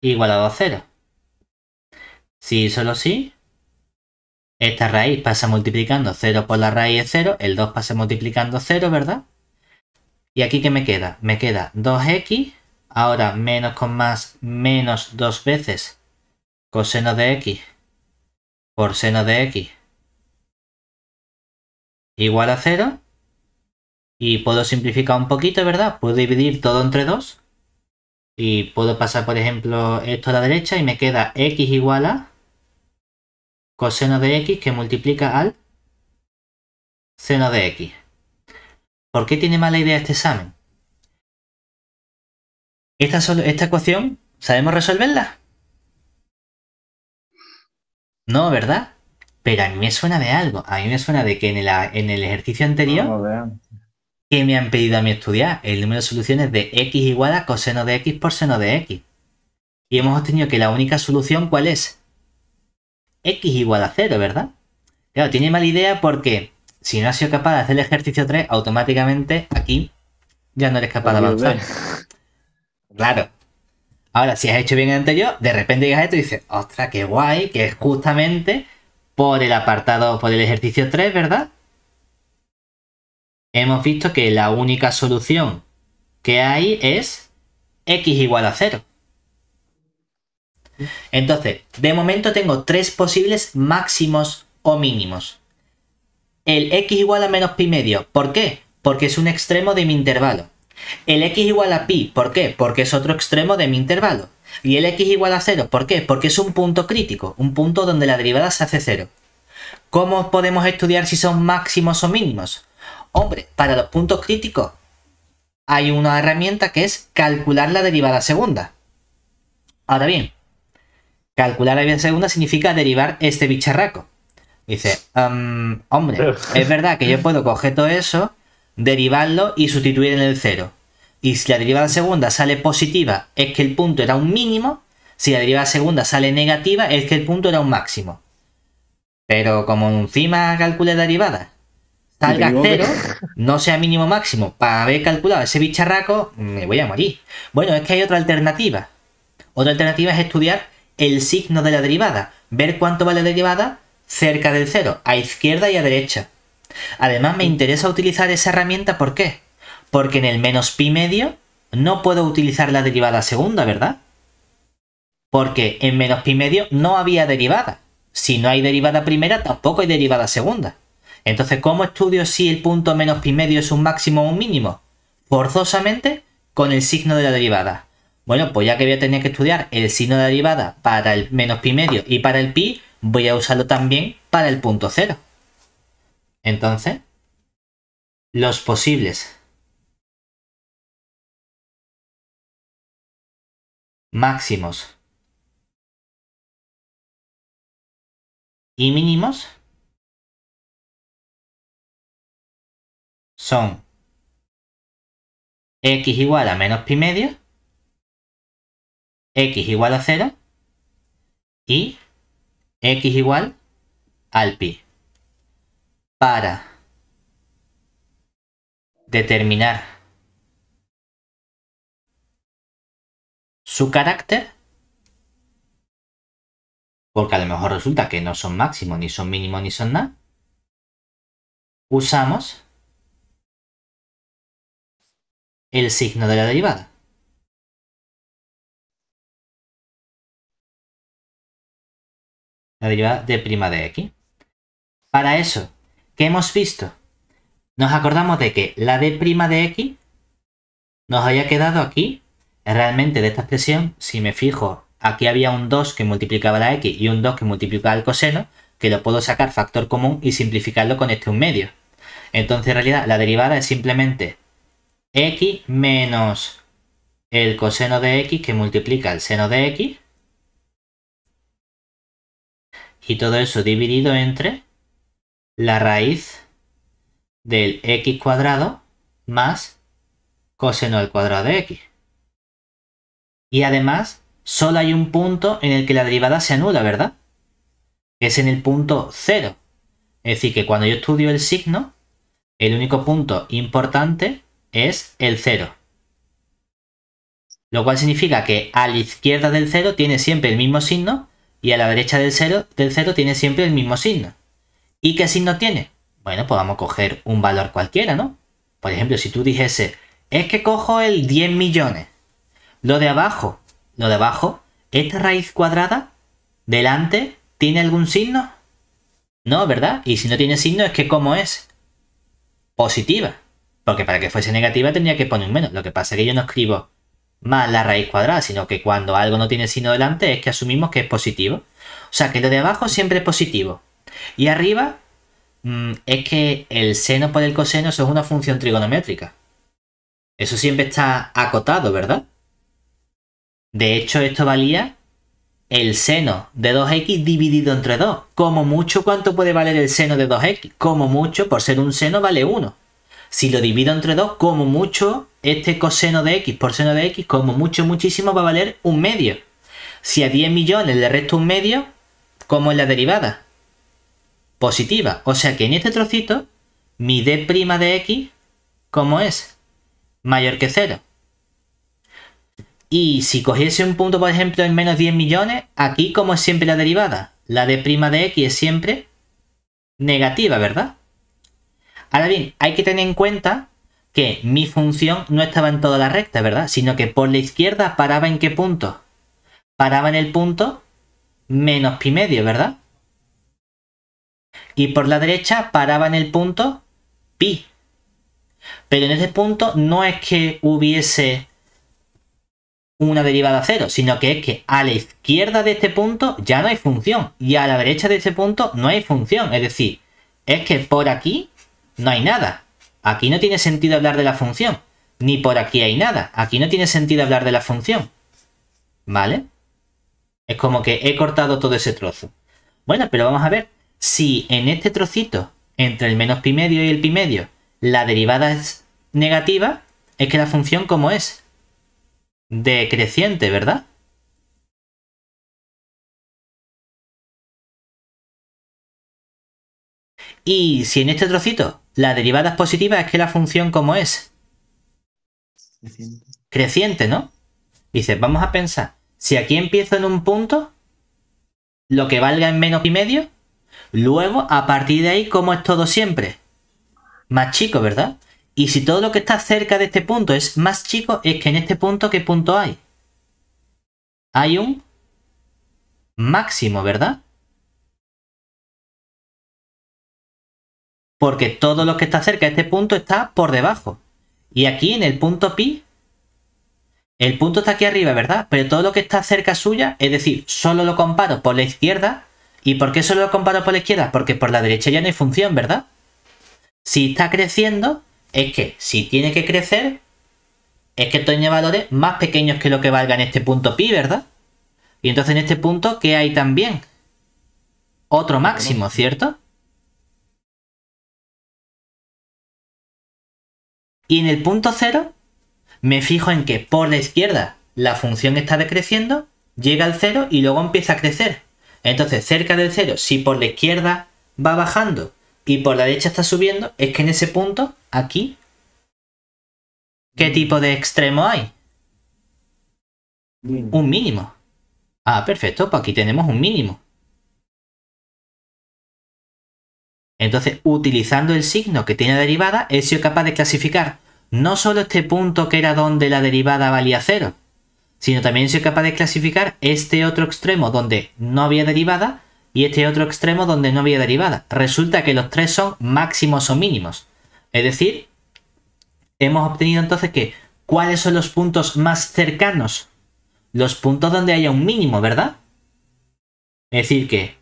igualado a 0. Si y solo si, esta raíz pasa multiplicando 0 por la raíz de 0, el 2 pasa multiplicando 0, ¿verdad? Y aquí que me queda, me queda 2x, ahora menos con más, menos dos veces coseno de x por seno de x igual a 0. Y puedo simplificar un poquito, ¿verdad? Puedo dividir todo entre 2. Y puedo pasar, por ejemplo, esto a la derecha y me queda x igual a coseno de x que multiplica al seno de x. ¿Por qué tiene mala idea este examen? Esta, esta ecuación, ¿sabemos resolverla? No, ¿verdad? Pero a mí me suena de algo. A mí me suena de que en el, ejercicio anterior, que me han pedido a mí estudiar? El número de soluciones de x igual a coseno de x por seno de x. Y hemos obtenido que la única solución, ¿cuál es? x igual a 0, ¿verdad? Claro, tiene mala idea porque si no has sido capaz de hacer el ejercicio 3, automáticamente aquí ya no eres capaz de avanzar. Claro. Ahora, si has hecho bien el anterior, de repente llegas a esto y dices, ostras, qué guay, que es justamente por el apartado, por el ejercicio 3, ¿verdad? Hemos visto que la única solución que hay es x igual a 0. Entonces, de momento tengo tres posibles máximos o mínimos. El x igual a menos pi medio. ¿Por qué? Porque es un extremo de mi intervalo. El x igual a pi. ¿Por qué? Porque es otro extremo de mi intervalo. Y el x igual a 0. ¿Por qué? Porque es un punto crítico, un punto donde la derivada se hace 0. ¿Cómo podemos estudiar si son máximos o mínimos? Hombre, para los puntos críticos hay una herramienta que es calcular la derivada segunda. Ahora bien, calcular la derivada segunda significa derivar este bicharraco. Dice, hombre, (laughs) es verdad que yo puedo coger todo eso, derivarlo y sustituir en el 0 y si la derivada segunda sale positiva es que el punto era un mínimo, si la derivada segunda sale negativa es que el punto era un máximo. Pero como encima la derivada, salga cero, no sea mínimo máximo, para haber calculado ese bicharraco, me voy a morir. Bueno, es que hay otra alternativa. Otra alternativa es estudiar el signo de la derivada, ver cuánto vale la derivada cerca del cero, a izquierda y a derecha. Además me interesa utilizar esa herramienta, ¿por qué? Porque en el menos pi medio no puedo utilizar la derivada segunda, ¿verdad? Porque en menos pi medio no había derivada. Si no hay derivada primera, tampoco hay derivada segunda. Entonces, ¿cómo estudio si el punto menos pi medio es un máximo o un mínimo? Forzosamente con el signo de la derivada. Bueno, pues ya que voy a tener que estudiar el signo de la derivada para el menos pi medio y para el pi, voy a usarlo también para el punto cero. Entonces, los posibles máximos y mínimos son x igual a menos pi medio, x igual a cero y x igual al pi. Para determinar su carácter, porque a lo mejor resulta que no son máximo, ni son mínimo, ni son nada, usamos el signo de la derivada. La derivada de prima de x. Para eso, ¿qué hemos visto? Nos acordamos de que la de prima de x nos haya quedado aquí realmente de esta expresión, si me fijo, aquí había un 2 que multiplicaba la x y un 2 que multiplicaba el coseno, que lo puedo sacar factor común y simplificarlo con este un medio. Entonces, en realidad, la derivada es simplemente x menos el coseno de x que multiplica el seno de x. Y todo eso dividido entre la raíz del x cuadrado más coseno al cuadrado de x. Y además, solo hay un punto en el que la derivada se anula, ¿verdad? Que es en el punto 0. Es decir, que cuando yo estudio el signo, el único punto importante es el 0. Lo cual significa que a la izquierda del 0 tiene siempre el mismo signo y a la derecha del 0 del tiene siempre el mismo signo. ¿Y qué signo tiene? Bueno, podemos pues coger un valor cualquiera, ¿no? Por ejemplo, si tú dijese, es que cojo el 10 millones. Lo de abajo, lo de abajo, esta raíz cuadrada, delante, ¿tiene algún signo? No, ¿verdad? Y si no tiene signo es que ¿cómo es? Positiva. Porque para que fuese negativa tendría que poner un menos. Lo que pasa es que yo no escribo más la raíz cuadrada, sino que cuando algo no tiene signo delante es que asumimos que es positivo. O sea que lo de abajo siempre es positivo. Y arriba mm, es que el seno por el coseno es una función trigonométrica. Eso siempre está acotado, ¿verdad? De hecho, esto valía el seno de 2x dividido entre 2. Como mucho, ¿cuánto puede valer el seno de 2x? Como mucho, por ser un seno, vale 1. Si lo divido entre 2, como mucho, este coseno de x por seno de x, como mucho, muchísimo, va a valer un medio. Si a 10 millones le resto un medio, ¿cómo es la derivada? Positiva. O sea que en este trocito, mi d' de x, ¿cómo es? Mayor que 0. Y si cogiese un punto, por ejemplo, en menos 10 millones, aquí como es siempre la derivada, la de prima de x es siempre negativa, ¿verdad? Ahora bien, hay que tener en cuenta que mi función no estaba en toda la recta, ¿verdad? Sino que por la izquierda paraba en qué punto? Paraba en el punto menos pi medio, ¿verdad? Y por la derecha paraba en el punto pi. Pero en ese punto no es que hubiese una derivada cero, sino que es que a la izquierda de este punto ya no hay función y a la derecha de este punto no hay función. Es decir, es que por aquí no hay nada. Aquí no tiene sentido hablar de la función. Ni por aquí hay nada. Aquí no tiene sentido hablar de la función. ¿Vale? Es como que he cortado todo ese trozo. Bueno, pero vamos a ver si en este trocito, entre el menos pi medio y el pi medio, la derivada es negativa, es que la función como es, decreciente, ¿verdad? Y si en este trocito la derivada es positiva, es que la función como es. Creciente. ¿no? Dices, vamos a pensar, si aquí empiezo en un punto, lo que valga en menos y medio, luego a partir de ahí, ¿cómo es todo siempre? Más chico, ¿verdad? Y si todo lo que está cerca de este punto es más chico, es que en este punto, ¿qué punto hay? Hay un máximo, ¿verdad? Porque todo lo que está cerca de este punto está por debajo. Y aquí en el punto pi, el punto está aquí arriba, ¿verdad? Pero todo lo que está cerca suya, es decir, solo lo comparo por la izquierda. ¿Y por qué solo lo comparo por la izquierda? Porque por la derecha ya no hay función, ¿verdad? Si está creciendo, es que si tiene que crecer, es que tiene valores más pequeños que lo que valga en este punto pi, ¿verdad? Y entonces en este punto, ¿qué hay también? Otro máximo, ¿cierto? Y en el punto cero, me fijo en que por la izquierda la función está decreciendo, llega al cero y luego empieza a crecer. Entonces, cerca del cero, si por la izquierda va bajando y por la derecha está subiendo, es que en ese punto aquí, ¿qué tipo de extremo hay? Un mínimo. Ah, perfecto, pues aquí tenemos un mínimo. Entonces, utilizando el signo que tiene derivada, he sido capaz de clasificar no solo este punto que era donde la derivada valía cero, sino también sido capaz de clasificar este otro extremo donde no había derivada y este otro extremo donde no había derivada. Resulta que los tres son máximos o mínimos. Es decir, hemos obtenido entonces que, ¿cuáles son los puntos más cercanos? Los puntos donde haya un mínimo, ¿verdad? Es decir, que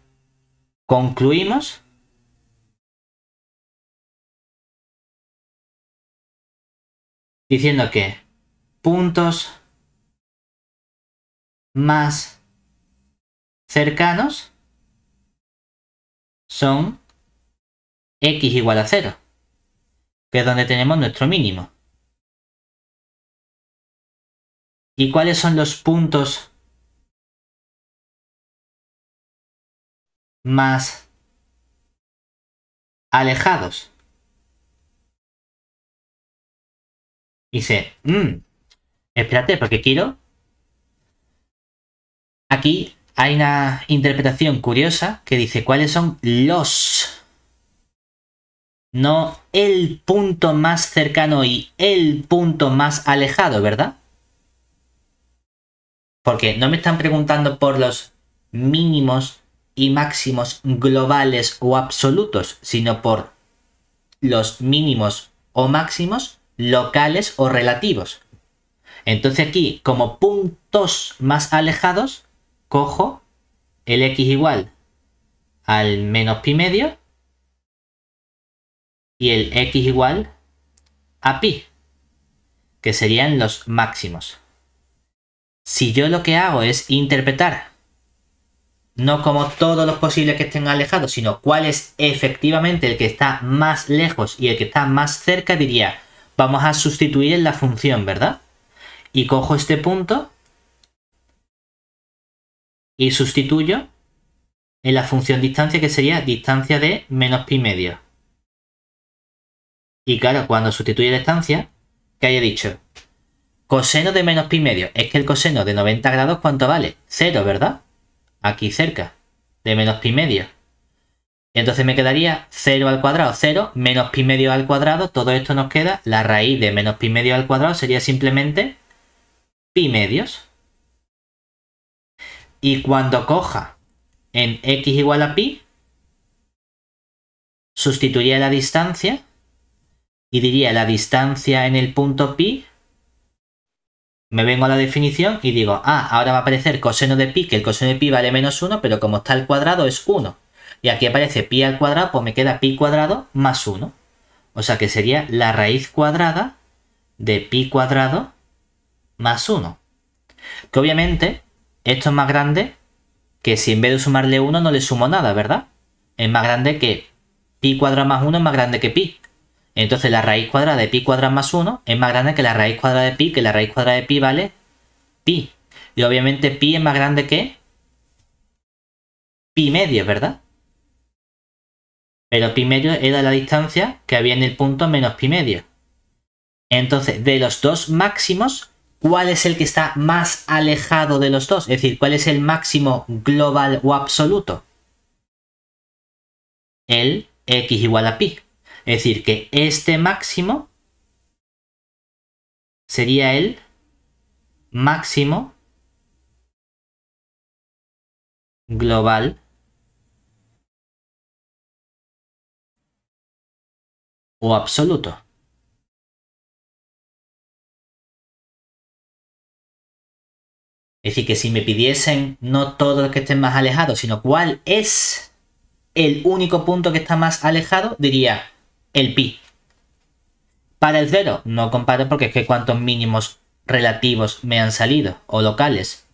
concluimos diciendo que puntos más cercanos son x igual a 0 que es donde tenemos nuestro mínimo. ¿Y cuáles son los puntos más alejados? Dice, mm, espérate, porque quiero... Aquí hay una interpretación curiosa que dice cuáles son los no el punto más cercano y el punto más alejado, ¿verdad? Porque no me están preguntando por los mínimos y máximos globales o absolutos, sino por los mínimos o máximos locales o relativos. Entonces aquí, como puntos más alejados, cojo el x igual al menos pi medio y el x igual a pi, que serían los máximos. Si yo lo que hago es interpretar, no como todos los posibles que estén alejados, sino cuál es efectivamente el que está más lejos y el que está más cerca, diría, vamos a sustituir en la función, ¿verdad? Y cojo este punto y sustituyo en la función distancia que sería distancia de menos pi medio. Y claro, cuando sustituye la distancia, que haya dicho coseno de menos pi medio. Es que el coseno de 90 grados, ¿cuánto vale? Cero, ¿verdad? Aquí cerca, de menos pi medio. Entonces me quedaría 0 al cuadrado, 0, menos pi medio al cuadrado, todo esto nos queda, la raíz de menos pi medio al cuadrado sería simplemente pi medios. Y cuando coja en x igual a pi, sustituiría la distancia y diría la distancia en el punto pi, me vengo a la definición y digo, ah, ahora va a aparecer coseno de pi, que el coseno de pi vale menos 1, pero como está al cuadrado es 1. Y aquí aparece pi al cuadrado, pues me queda pi cuadrado más 1. O sea que sería la raíz cuadrada de pi cuadrado más 1. Que obviamente esto es más grande que si en vez de sumarle 1 no le sumo nada, ¿verdad? Es más grande que pi cuadrado más 1 es más grande que pi. Entonces la raíz cuadrada de pi cuadrada más 1 es más grande que la raíz cuadrada de pi, que la raíz cuadrada de pi vale pi. Y obviamente pi es más grande que pi medio, ¿verdad? Pero pi medio era la distancia que había en el punto menos pi medio. Entonces, de los dos máximos, ¿cuál es el que está más alejado de los dos? Es decir, ¿cuál es el máximo global o absoluto? El x igual a pi. Es decir, que este máximo sería el máximo global o absoluto. Es decir, que si me pidiesen no todo los que estén más alejados, sino cuál es el único punto que está más alejado, diría el pi. Para el 0 no comparo porque es que cuántos mínimos relativos me han salido o locales.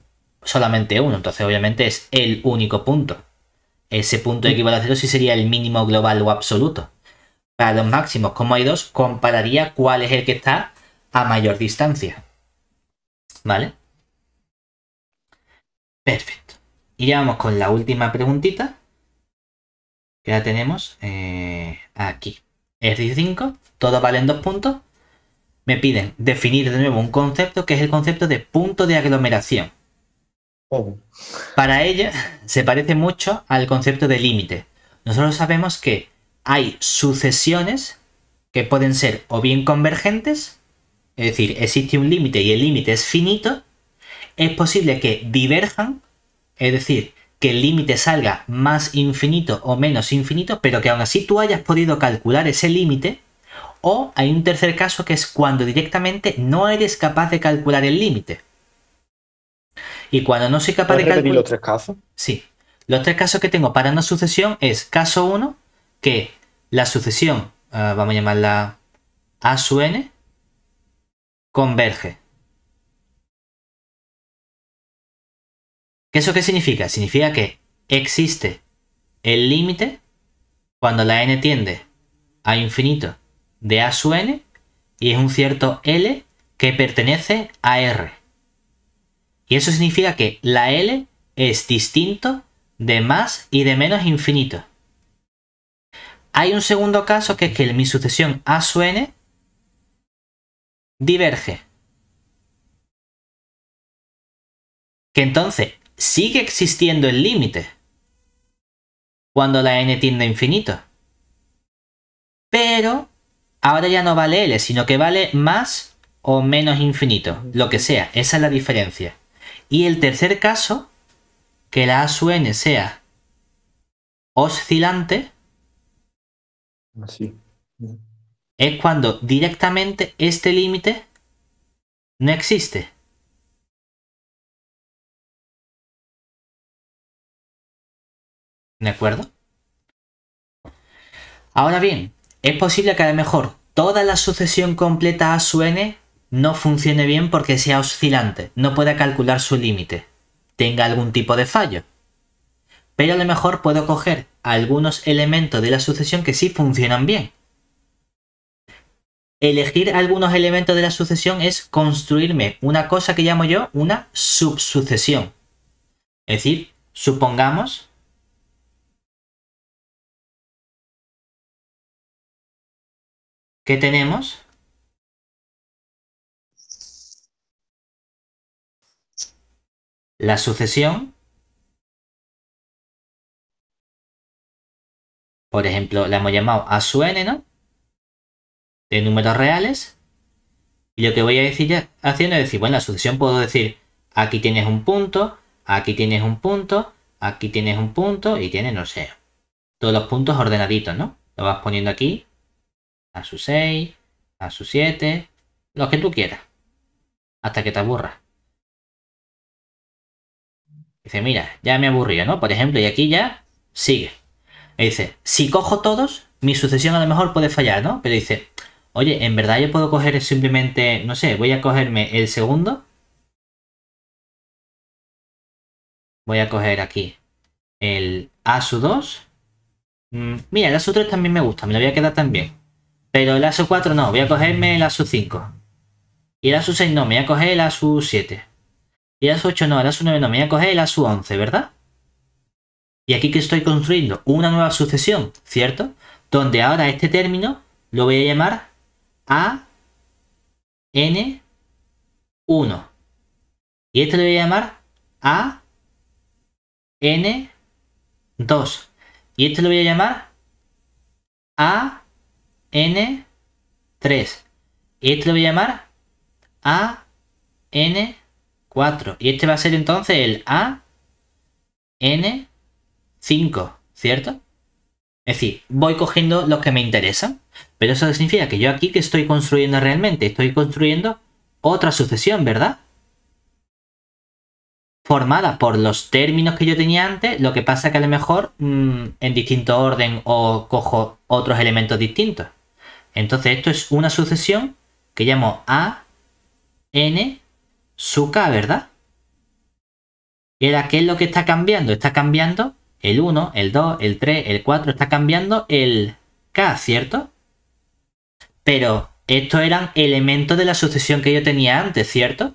Solamente uno, entonces obviamente es el único punto. Ese punto mm. equivale a 0 si sería el mínimo global o absoluto. Para los máximos, como hay dos, compararía cuál es el que está a mayor distancia. ¿Vale? Perfecto. Y ya vamos con la última preguntita. Que la tenemos eh, aquí decir, 5, todos valen dos puntos. Me piden definir de nuevo un concepto que es el concepto de punto de aglomeración. Oh. Para ella se parece mucho al concepto de límite. Nosotros sabemos que hay sucesiones que pueden ser o bien convergentes, es decir, existe un límite y el límite es finito, es posible que diverjan, es decir, que el límite salga más infinito o menos infinito, pero que aún así tú hayas podido calcular ese límite. O hay un tercer caso que es cuando directamente no eres capaz de calcular el límite. Y cuando no soy capaz de calcular... los tres casos? Sí. Los tres casos que tengo para una sucesión es caso 1, que la sucesión, ah, vamos a llamarla A su N, converge ¿Eso qué significa? Significa que existe el límite cuando la n tiende a infinito de a su n y es un cierto L que pertenece a R. Y eso significa que la L es distinto de más y de menos infinito. Hay un segundo caso que es que mi sucesión A su n diverge. Que entonces sigue existiendo el límite cuando la n tiende a infinito. Pero ahora ya no vale L, sino que vale más o menos infinito, lo que sea, esa es la diferencia. Y el tercer caso, que la A su n sea oscilante, Así. es cuando directamente este límite no existe. ¿De acuerdo? Ahora bien, es posible que a lo mejor toda la sucesión completa A su n no funcione bien porque sea oscilante, no pueda calcular su límite, tenga algún tipo de fallo. Pero a lo mejor puedo coger algunos elementos de la sucesión que sí funcionan bien. Elegir algunos elementos de la sucesión es construirme una cosa que llamo yo una subsucesión. Es decir, supongamos ¿Qué tenemos? La sucesión. Por ejemplo, la hemos llamado a su n, ¿no? De números reales. Y lo que voy a decir ya, haciendo es decir, bueno, la sucesión puedo decir, aquí tienes un punto, aquí tienes un punto, aquí tienes un punto y tienes, no sé, todos los puntos ordenaditos, ¿no? Lo vas poniendo aquí a su 6, a su 7, lo que tú quieras, hasta que te aburra. Dice, mira, ya me aburría, ¿no? Por ejemplo, y aquí ya sigue. Y dice, si cojo todos, mi sucesión a lo mejor puede fallar, ¿no? Pero dice, oye, en verdad yo puedo coger simplemente, no sé, voy a cogerme el segundo. Voy a coger aquí el A su 2 mm, Mira, el su 3 también me gusta, me lo voy a quedar también. Pero el su 4 no, voy a cogerme el su 5. Y el su 6 no, me voy a coger el ASU 7. Y el ASU 8 no, el ASU 9 no, me voy a coger el ASU 11, ¿verdad? Y aquí que estoy construyendo una nueva sucesión, ¿cierto? Donde ahora este término lo voy a llamar A, N, 1. Y este lo voy a llamar A, N, 2. Y este lo voy a llamar A, N 3. Y este lo voy a llamar an 4. Y este va a ser entonces el an 5, ¿cierto? Es decir, voy cogiendo los que me interesan. Pero eso significa que yo aquí que estoy construyendo realmente, estoy construyendo otra sucesión, ¿verdad? Formada por los términos que yo tenía antes, lo que pasa que a lo mejor mm, en distinto orden o cojo otros elementos distintos. Entonces esto es una sucesión que llamo A, N, su K, ¿verdad? ¿Y ahora qué es lo que está cambiando? Está cambiando el 1, el 2, el 3, el 4, está cambiando el K, ¿cierto? Pero estos eran elementos de la sucesión que yo tenía antes, ¿cierto?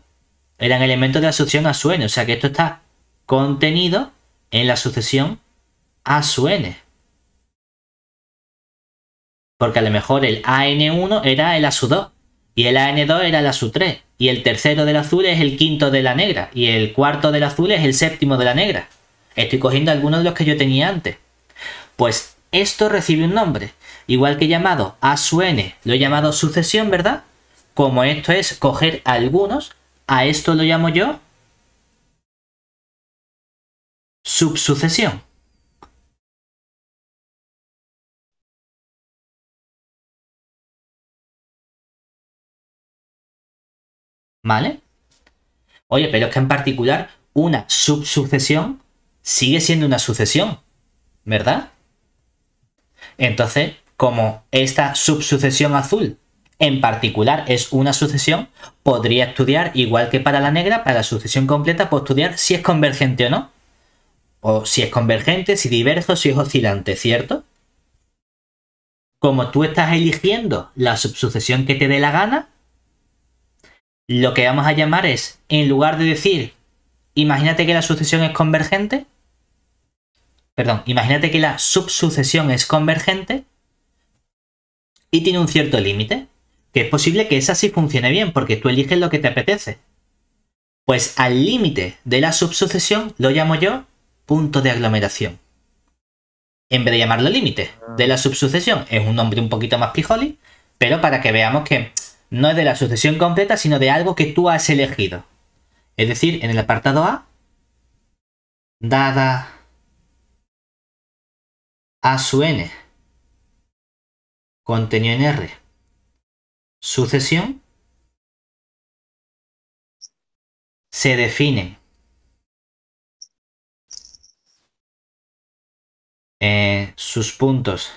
Eran elementos de la sucesión a su N, o sea que esto está contenido en la sucesión a su N. Porque a lo mejor el AN1 era el ASU2 y el AN2 era el ASU3 y el tercero del azul es el quinto de la negra y el cuarto del azul es el séptimo de la negra. Estoy cogiendo algunos de los que yo tenía antes. Pues esto recibe un nombre, igual que llamado a su n, lo he llamado sucesión, ¿verdad? Como esto es coger algunos, a esto lo llamo yo subsucesión. ¿vale? Oye, pero es que en particular una subsucesión sigue siendo una sucesión, ¿verdad? Entonces, como esta subsucesión azul en particular es una sucesión, podría estudiar, igual que para la negra, para la sucesión completa, puedo estudiar si es convergente o no. O si es convergente, si diverso, si es oscilante, ¿cierto? Como tú estás eligiendo la subsucesión que te dé la gana, lo que vamos a llamar es, en lugar de decir, imagínate que la sucesión es convergente, perdón, imagínate que la subsucesión es convergente y tiene un cierto límite, que es posible que esa sí funcione bien, porque tú eliges lo que te apetece. Pues al límite de la subsucesión lo llamo yo punto de aglomeración. En vez de llamarlo límite de la subsucesión, es un nombre un poquito más pijoli, pero para que veamos que no es de la sucesión completa, sino de algo que tú has elegido. Es decir, en el apartado A, dada A su n, contenido en R, sucesión, se definen sus puntos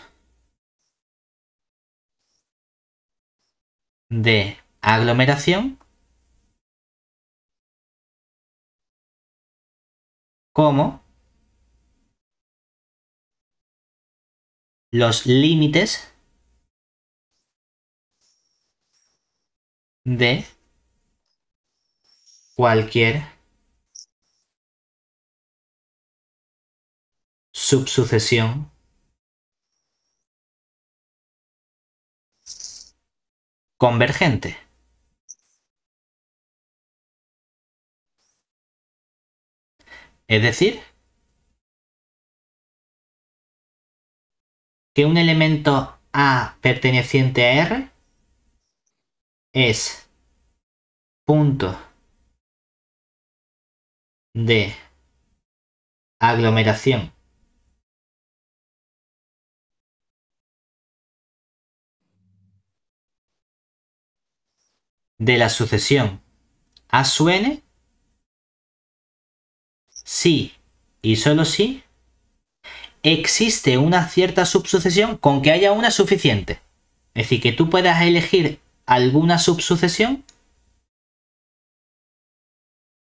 de aglomeración como los límites de cualquier subsucesión convergente Es decir, que un elemento A perteneciente a R es punto de aglomeración de la sucesión A su N si y solo si existe una cierta subsucesión con que haya una suficiente. Es decir, que tú puedas elegir alguna subsucesión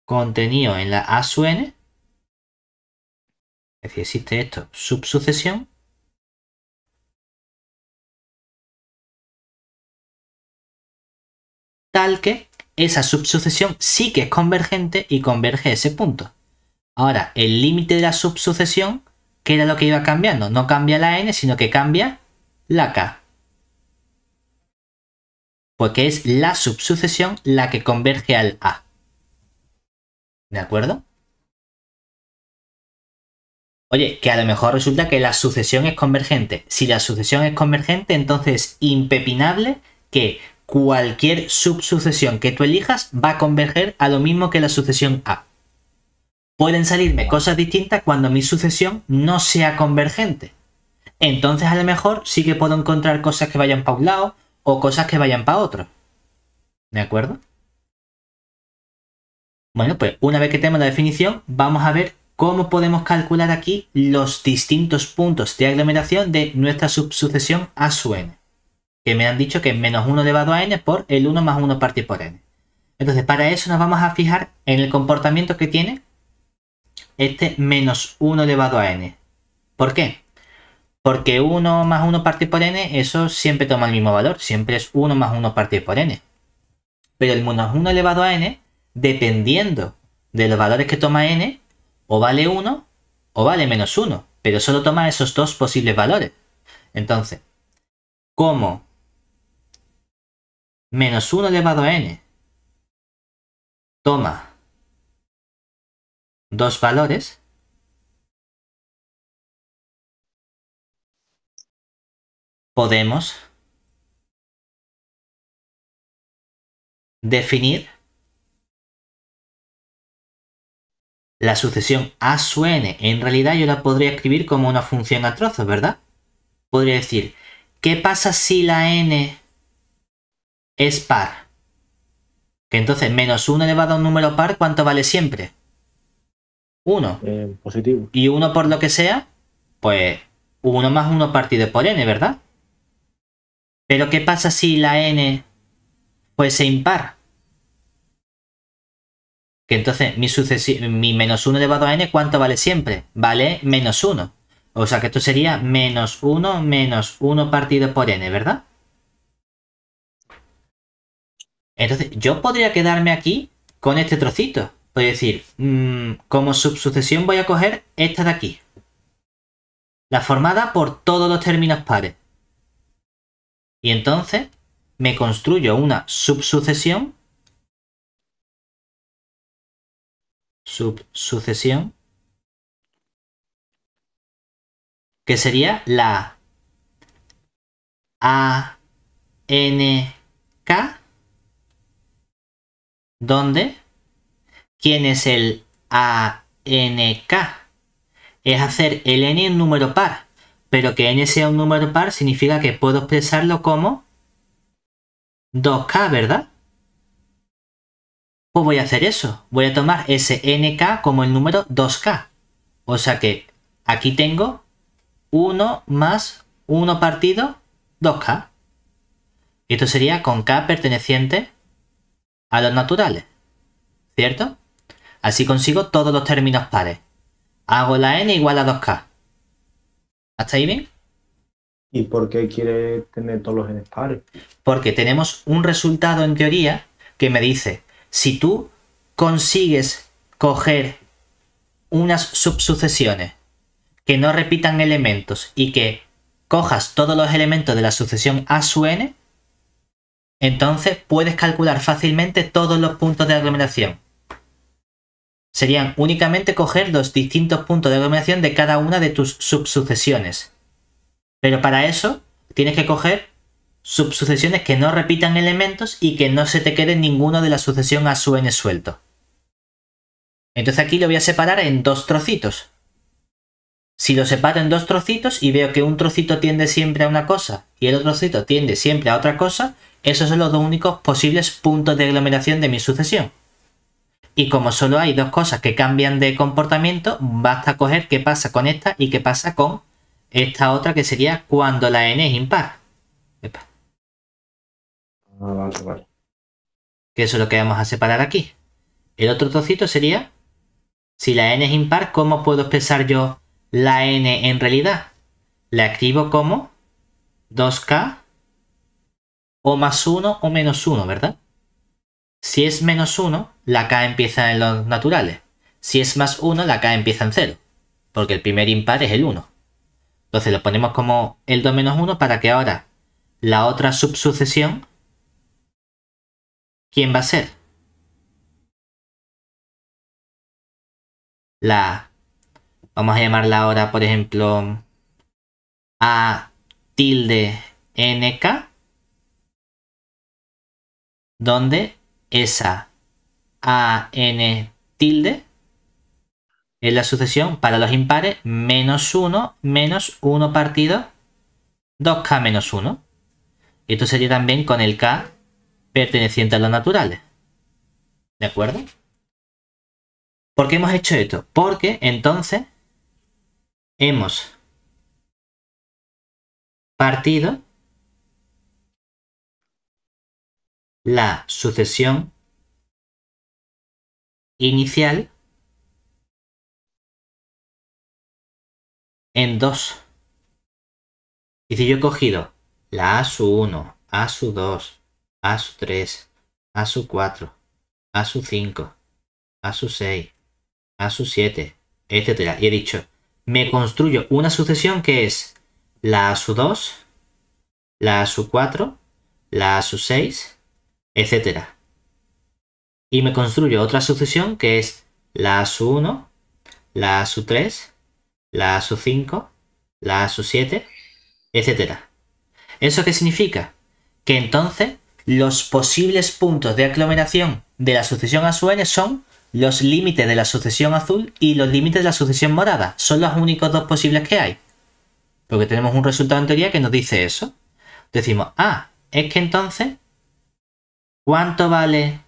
contenido en la A su N. Es decir, existe esto, subsucesión tal que esa subsucesión sí que es convergente y converge a ese punto. Ahora, el límite de la subsucesión, ¿qué era lo que iba cambiando, no cambia la n, sino que cambia la k. Porque es la subsucesión la que converge al a. ¿De acuerdo? Oye, que a lo mejor resulta que la sucesión es convergente. Si la sucesión es convergente, entonces es impepinable que cualquier subsucesión que tú elijas va a converger a lo mismo que la sucesión A. Pueden salirme cosas distintas cuando mi sucesión no sea convergente. Entonces a lo mejor sí que puedo encontrar cosas que vayan para un lado o cosas que vayan para otro. ¿De acuerdo? Bueno, pues una vez que tenemos la definición, vamos a ver cómo podemos calcular aquí los distintos puntos de aglomeración de nuestra subsucesión A su N me han dicho que es menos 1 elevado a n por el 1 más 1 partido por n. Entonces, para eso nos vamos a fijar en el comportamiento que tiene este menos 1 elevado a n. ¿Por qué? Porque 1 más 1 partido por n, eso siempre toma el mismo valor, siempre es 1 más 1 partido por n. Pero el menos 1 elevado a n, dependiendo de los valores que toma n, o vale 1 o vale menos 1, pero solo toma esos dos posibles valores. Entonces, ¿cómo menos 1 elevado a n. Toma dos valores. Podemos definir la sucesión a su n. En realidad yo la podría escribir como una función a trozos, ¿verdad? Podría decir, ¿qué pasa si la n es par. Que entonces menos 1 elevado a un número par, ¿cuánto vale siempre? 1. Eh, positivo. Y 1 por lo que sea, pues 1 más 1 partido por n, ¿verdad? Pero ¿qué pasa si la n fuese impar? Que entonces mi, mi menos 1 elevado a n, ¿cuánto vale siempre? Vale menos 1. O sea que esto sería menos 1 menos 1 partido por n, ¿verdad? Entonces, yo podría quedarme aquí con este trocito. Voy decir, mm, como subsucesión voy a coger esta de aquí. La formada por todos los términos pares. Y entonces me construyo una subsucesión. Subsucesión. Que sería la A, N, K. ¿Dónde? ¿Quién es el ANK? Es hacer el n en número par, pero que n sea un número par significa que puedo expresarlo como 2k, ¿verdad? Pues voy a hacer eso. Voy a tomar ese nk como el número 2k. O sea que aquí tengo 1 más 1 partido 2k. esto sería con k perteneciente a a los naturales. ¿Cierto? Así consigo todos los términos pares. Hago la n igual a 2k. ¿Hasta ahí bien? ¿Y por qué quiere tener todos los n pares? Porque tenemos un resultado en teoría que me dice, si tú consigues coger unas subsucesiones que no repitan elementos y que cojas todos los elementos de la sucesión a su n, entonces puedes calcular fácilmente todos los puntos de aglomeración. Serían únicamente coger los distintos puntos de aglomeración de cada una de tus subsucesiones. Pero para eso tienes que coger subsucesiones que no repitan elementos y que no se te quede ninguno de la sucesión a su n suelto. Entonces aquí lo voy a separar en dos trocitos. Si lo separo en dos trocitos y veo que un trocito tiende siempre a una cosa y el otro trocito tiende siempre a otra cosa, esos son los dos únicos posibles puntos de aglomeración de mi sucesión. Y como solo hay dos cosas que cambian de comportamiento, basta coger qué pasa con esta y qué pasa con esta otra que sería cuando la n es impar. Ah, que eso es lo que vamos a separar aquí. El otro trocito sería, si la n es impar, ¿cómo puedo expresar yo la n en realidad? La activo como 2k o más 1 o menos 1, ¿verdad? Si es menos 1, la K empieza en los naturales. Si es más 1, la K empieza en 0, porque el primer impar es el 1. Entonces lo ponemos como el 2 menos 1 para que ahora la otra subsucesión, ¿quién va a ser? La, vamos a llamarla ahora, por ejemplo, A tilde NK donde esa AN tilde es la sucesión para los impares menos 1 menos 1 partido 2K menos 1. Esto sería también con el K perteneciente a los naturales. ¿De acuerdo? ¿Por qué hemos hecho esto? Porque entonces hemos partido la sucesión inicial en 2. Y si yo he cogido la A su 1, A su 2, A su 3, A su 4, A su 5, A su 6, A su 7, etc. Y he dicho, me construyo una sucesión que es la A su 2, la A su 4, la A su 6, etcétera, Y me construyo otra sucesión que es la SU1, la SU3, la SU5, la SU7, etcétera. ¿Eso qué significa? Que entonces los posibles puntos de aglomeración de la sucesión azul son los límites de la sucesión azul y los límites de la sucesión morada. Son los únicos dos posibles que hay. Porque tenemos un resultado en teoría que nos dice eso. Decimos, ah, es que entonces ¿Cuánto vale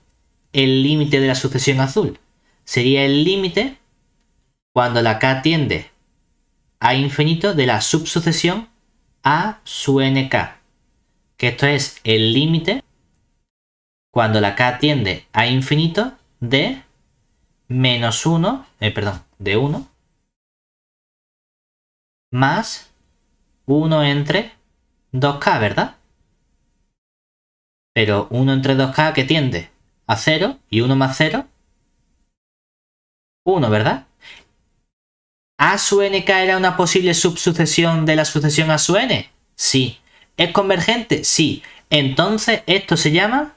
el límite de la sucesión azul? Sería el límite cuando la K tiende a infinito de la subsucesión A su NK. Que esto es el límite cuando la K tiende a infinito de menos 1, eh, perdón, de 1 más 1 entre 2K, ¿verdad? Pero 1 entre 2K que tiende a 0 y 1 más 0, 1, ¿verdad? ¿A su NK era una posible subsucesión de la sucesión A su n? Sí. ¿Es convergente? Sí. Entonces esto se llama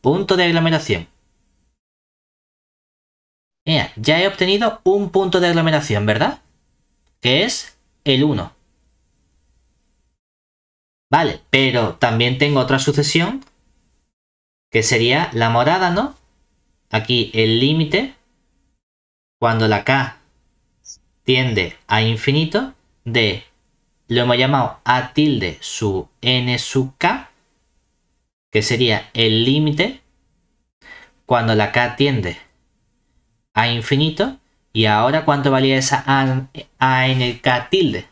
punto de aglomeración. ya he obtenido un punto de aglomeración, ¿verdad? Que es el 1. Vale, pero también tengo otra sucesión que sería la morada, ¿no? Aquí el límite, cuando la K tiende a infinito, de, lo hemos llamado A tilde su N sub K, que sería el límite, cuando la K tiende a infinito, y ahora cuánto valía esa A, el K tilde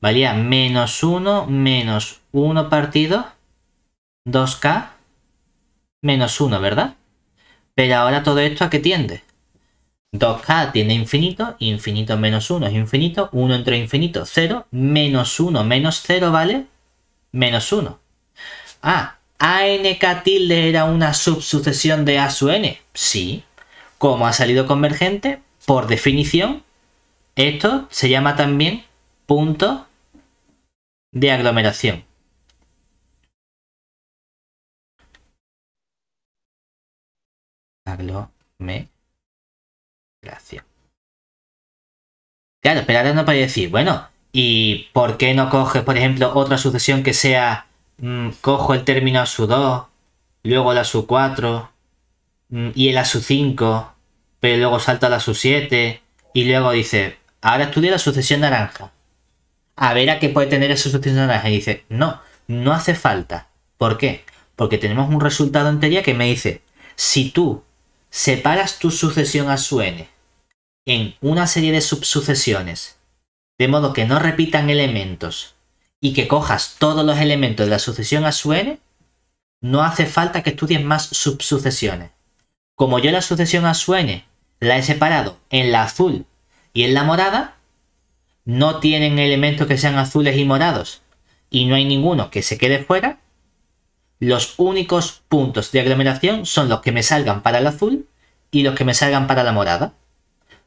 valía menos 1 menos 1 partido 2k menos 1, ¿verdad? Pero ahora todo esto a qué tiende? 2k tiende a infinito, infinito menos 1 es infinito, 1 entre infinito 0, menos 1 menos 0 vale menos 1. Ah, ANK tilde era una subsucesión de A su N. Sí. Como ha salido convergente, por definición, esto se llama también punto de aglomeración aglomeración. Claro, pero ahora no para decir, bueno, ¿y por qué no coges, por ejemplo, otra sucesión que sea, mm, cojo el término a SU2, luego la SU4, mm, y el a SU5, pero luego salta la SU7, y luego dice, ahora estudia la sucesión naranja a ver a qué puede tener esos sucesiones Y dice, no, no hace falta. ¿Por qué? Porque tenemos un resultado en teoría que me dice, si tú separas tu sucesión a su n en una serie de subsucesiones, de modo que no repitan elementos y que cojas todos los elementos de la sucesión a su n, no hace falta que estudies más subsucesiones. Como yo la sucesión a su n la he separado en la azul y en la morada, no tienen elementos que sean azules y morados y no hay ninguno que se quede fuera, los únicos puntos de aglomeración son los que me salgan para el azul y los que me salgan para la morada.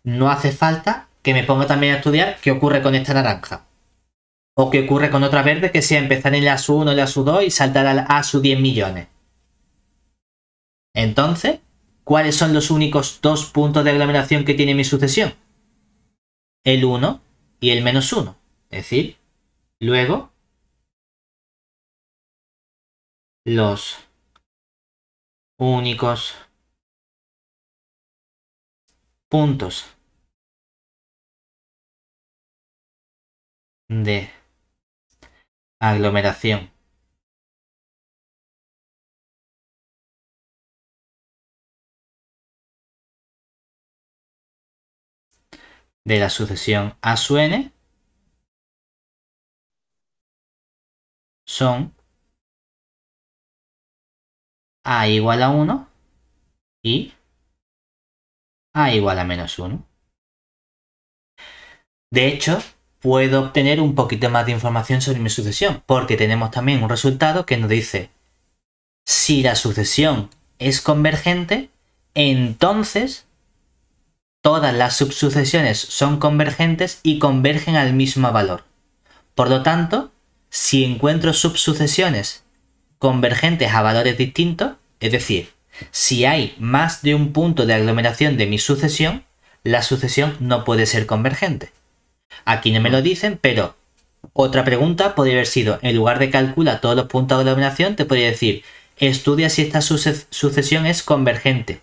No hace falta que me ponga también a estudiar qué ocurre con esta naranja. O qué ocurre con otra verde que sea empezar en la su 1 o la su 2 y saltar al su 10 millones. Entonces, ¿cuáles son los únicos dos puntos de aglomeración que tiene mi sucesión? El 1 y el menos 1. Es decir, luego los únicos puntos de aglomeración de la sucesión A-N su son A igual a 1 y A igual a menos 1. De hecho, puedo obtener un poquito más de información sobre mi sucesión, porque tenemos también un resultado que nos dice si la sucesión es convergente, entonces todas las subsucesiones son convergentes y convergen al mismo valor. Por lo tanto, si encuentro subsucesiones convergentes a valores distintos, es decir, si hay más de un punto de aglomeración de mi sucesión, la sucesión no puede ser convergente. Aquí no me lo dicen, pero otra pregunta podría haber sido, en lugar de calcular todos los puntos de aglomeración, te podría decir, estudia si esta sucesión es convergente.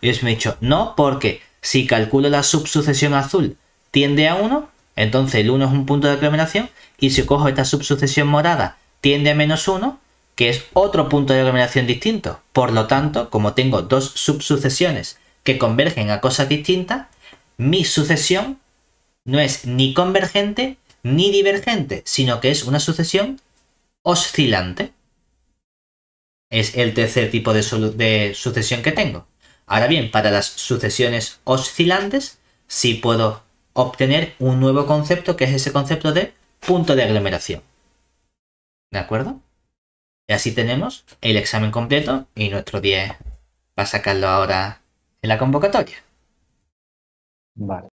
Y ellos me he dicho, no, porque si calculo la subsucesión azul tiende a 1, entonces el 1 es un punto de aglomeración. Y si cojo esta subsucesión morada tiende a menos 1, que es otro punto de aglomeración distinto. Por lo tanto, como tengo dos subsucesiones que convergen a cosas distintas, mi sucesión no es ni convergente ni divergente, sino que es una sucesión oscilante. Es el tercer tipo de, de sucesión que tengo. Ahora bien, para las sucesiones oscilantes, sí puedo obtener un nuevo concepto que es ese concepto de punto de aglomeración. ¿De acuerdo? Y así tenemos el examen completo y nuestro 10 va a sacarlo ahora en la convocatoria. Vale.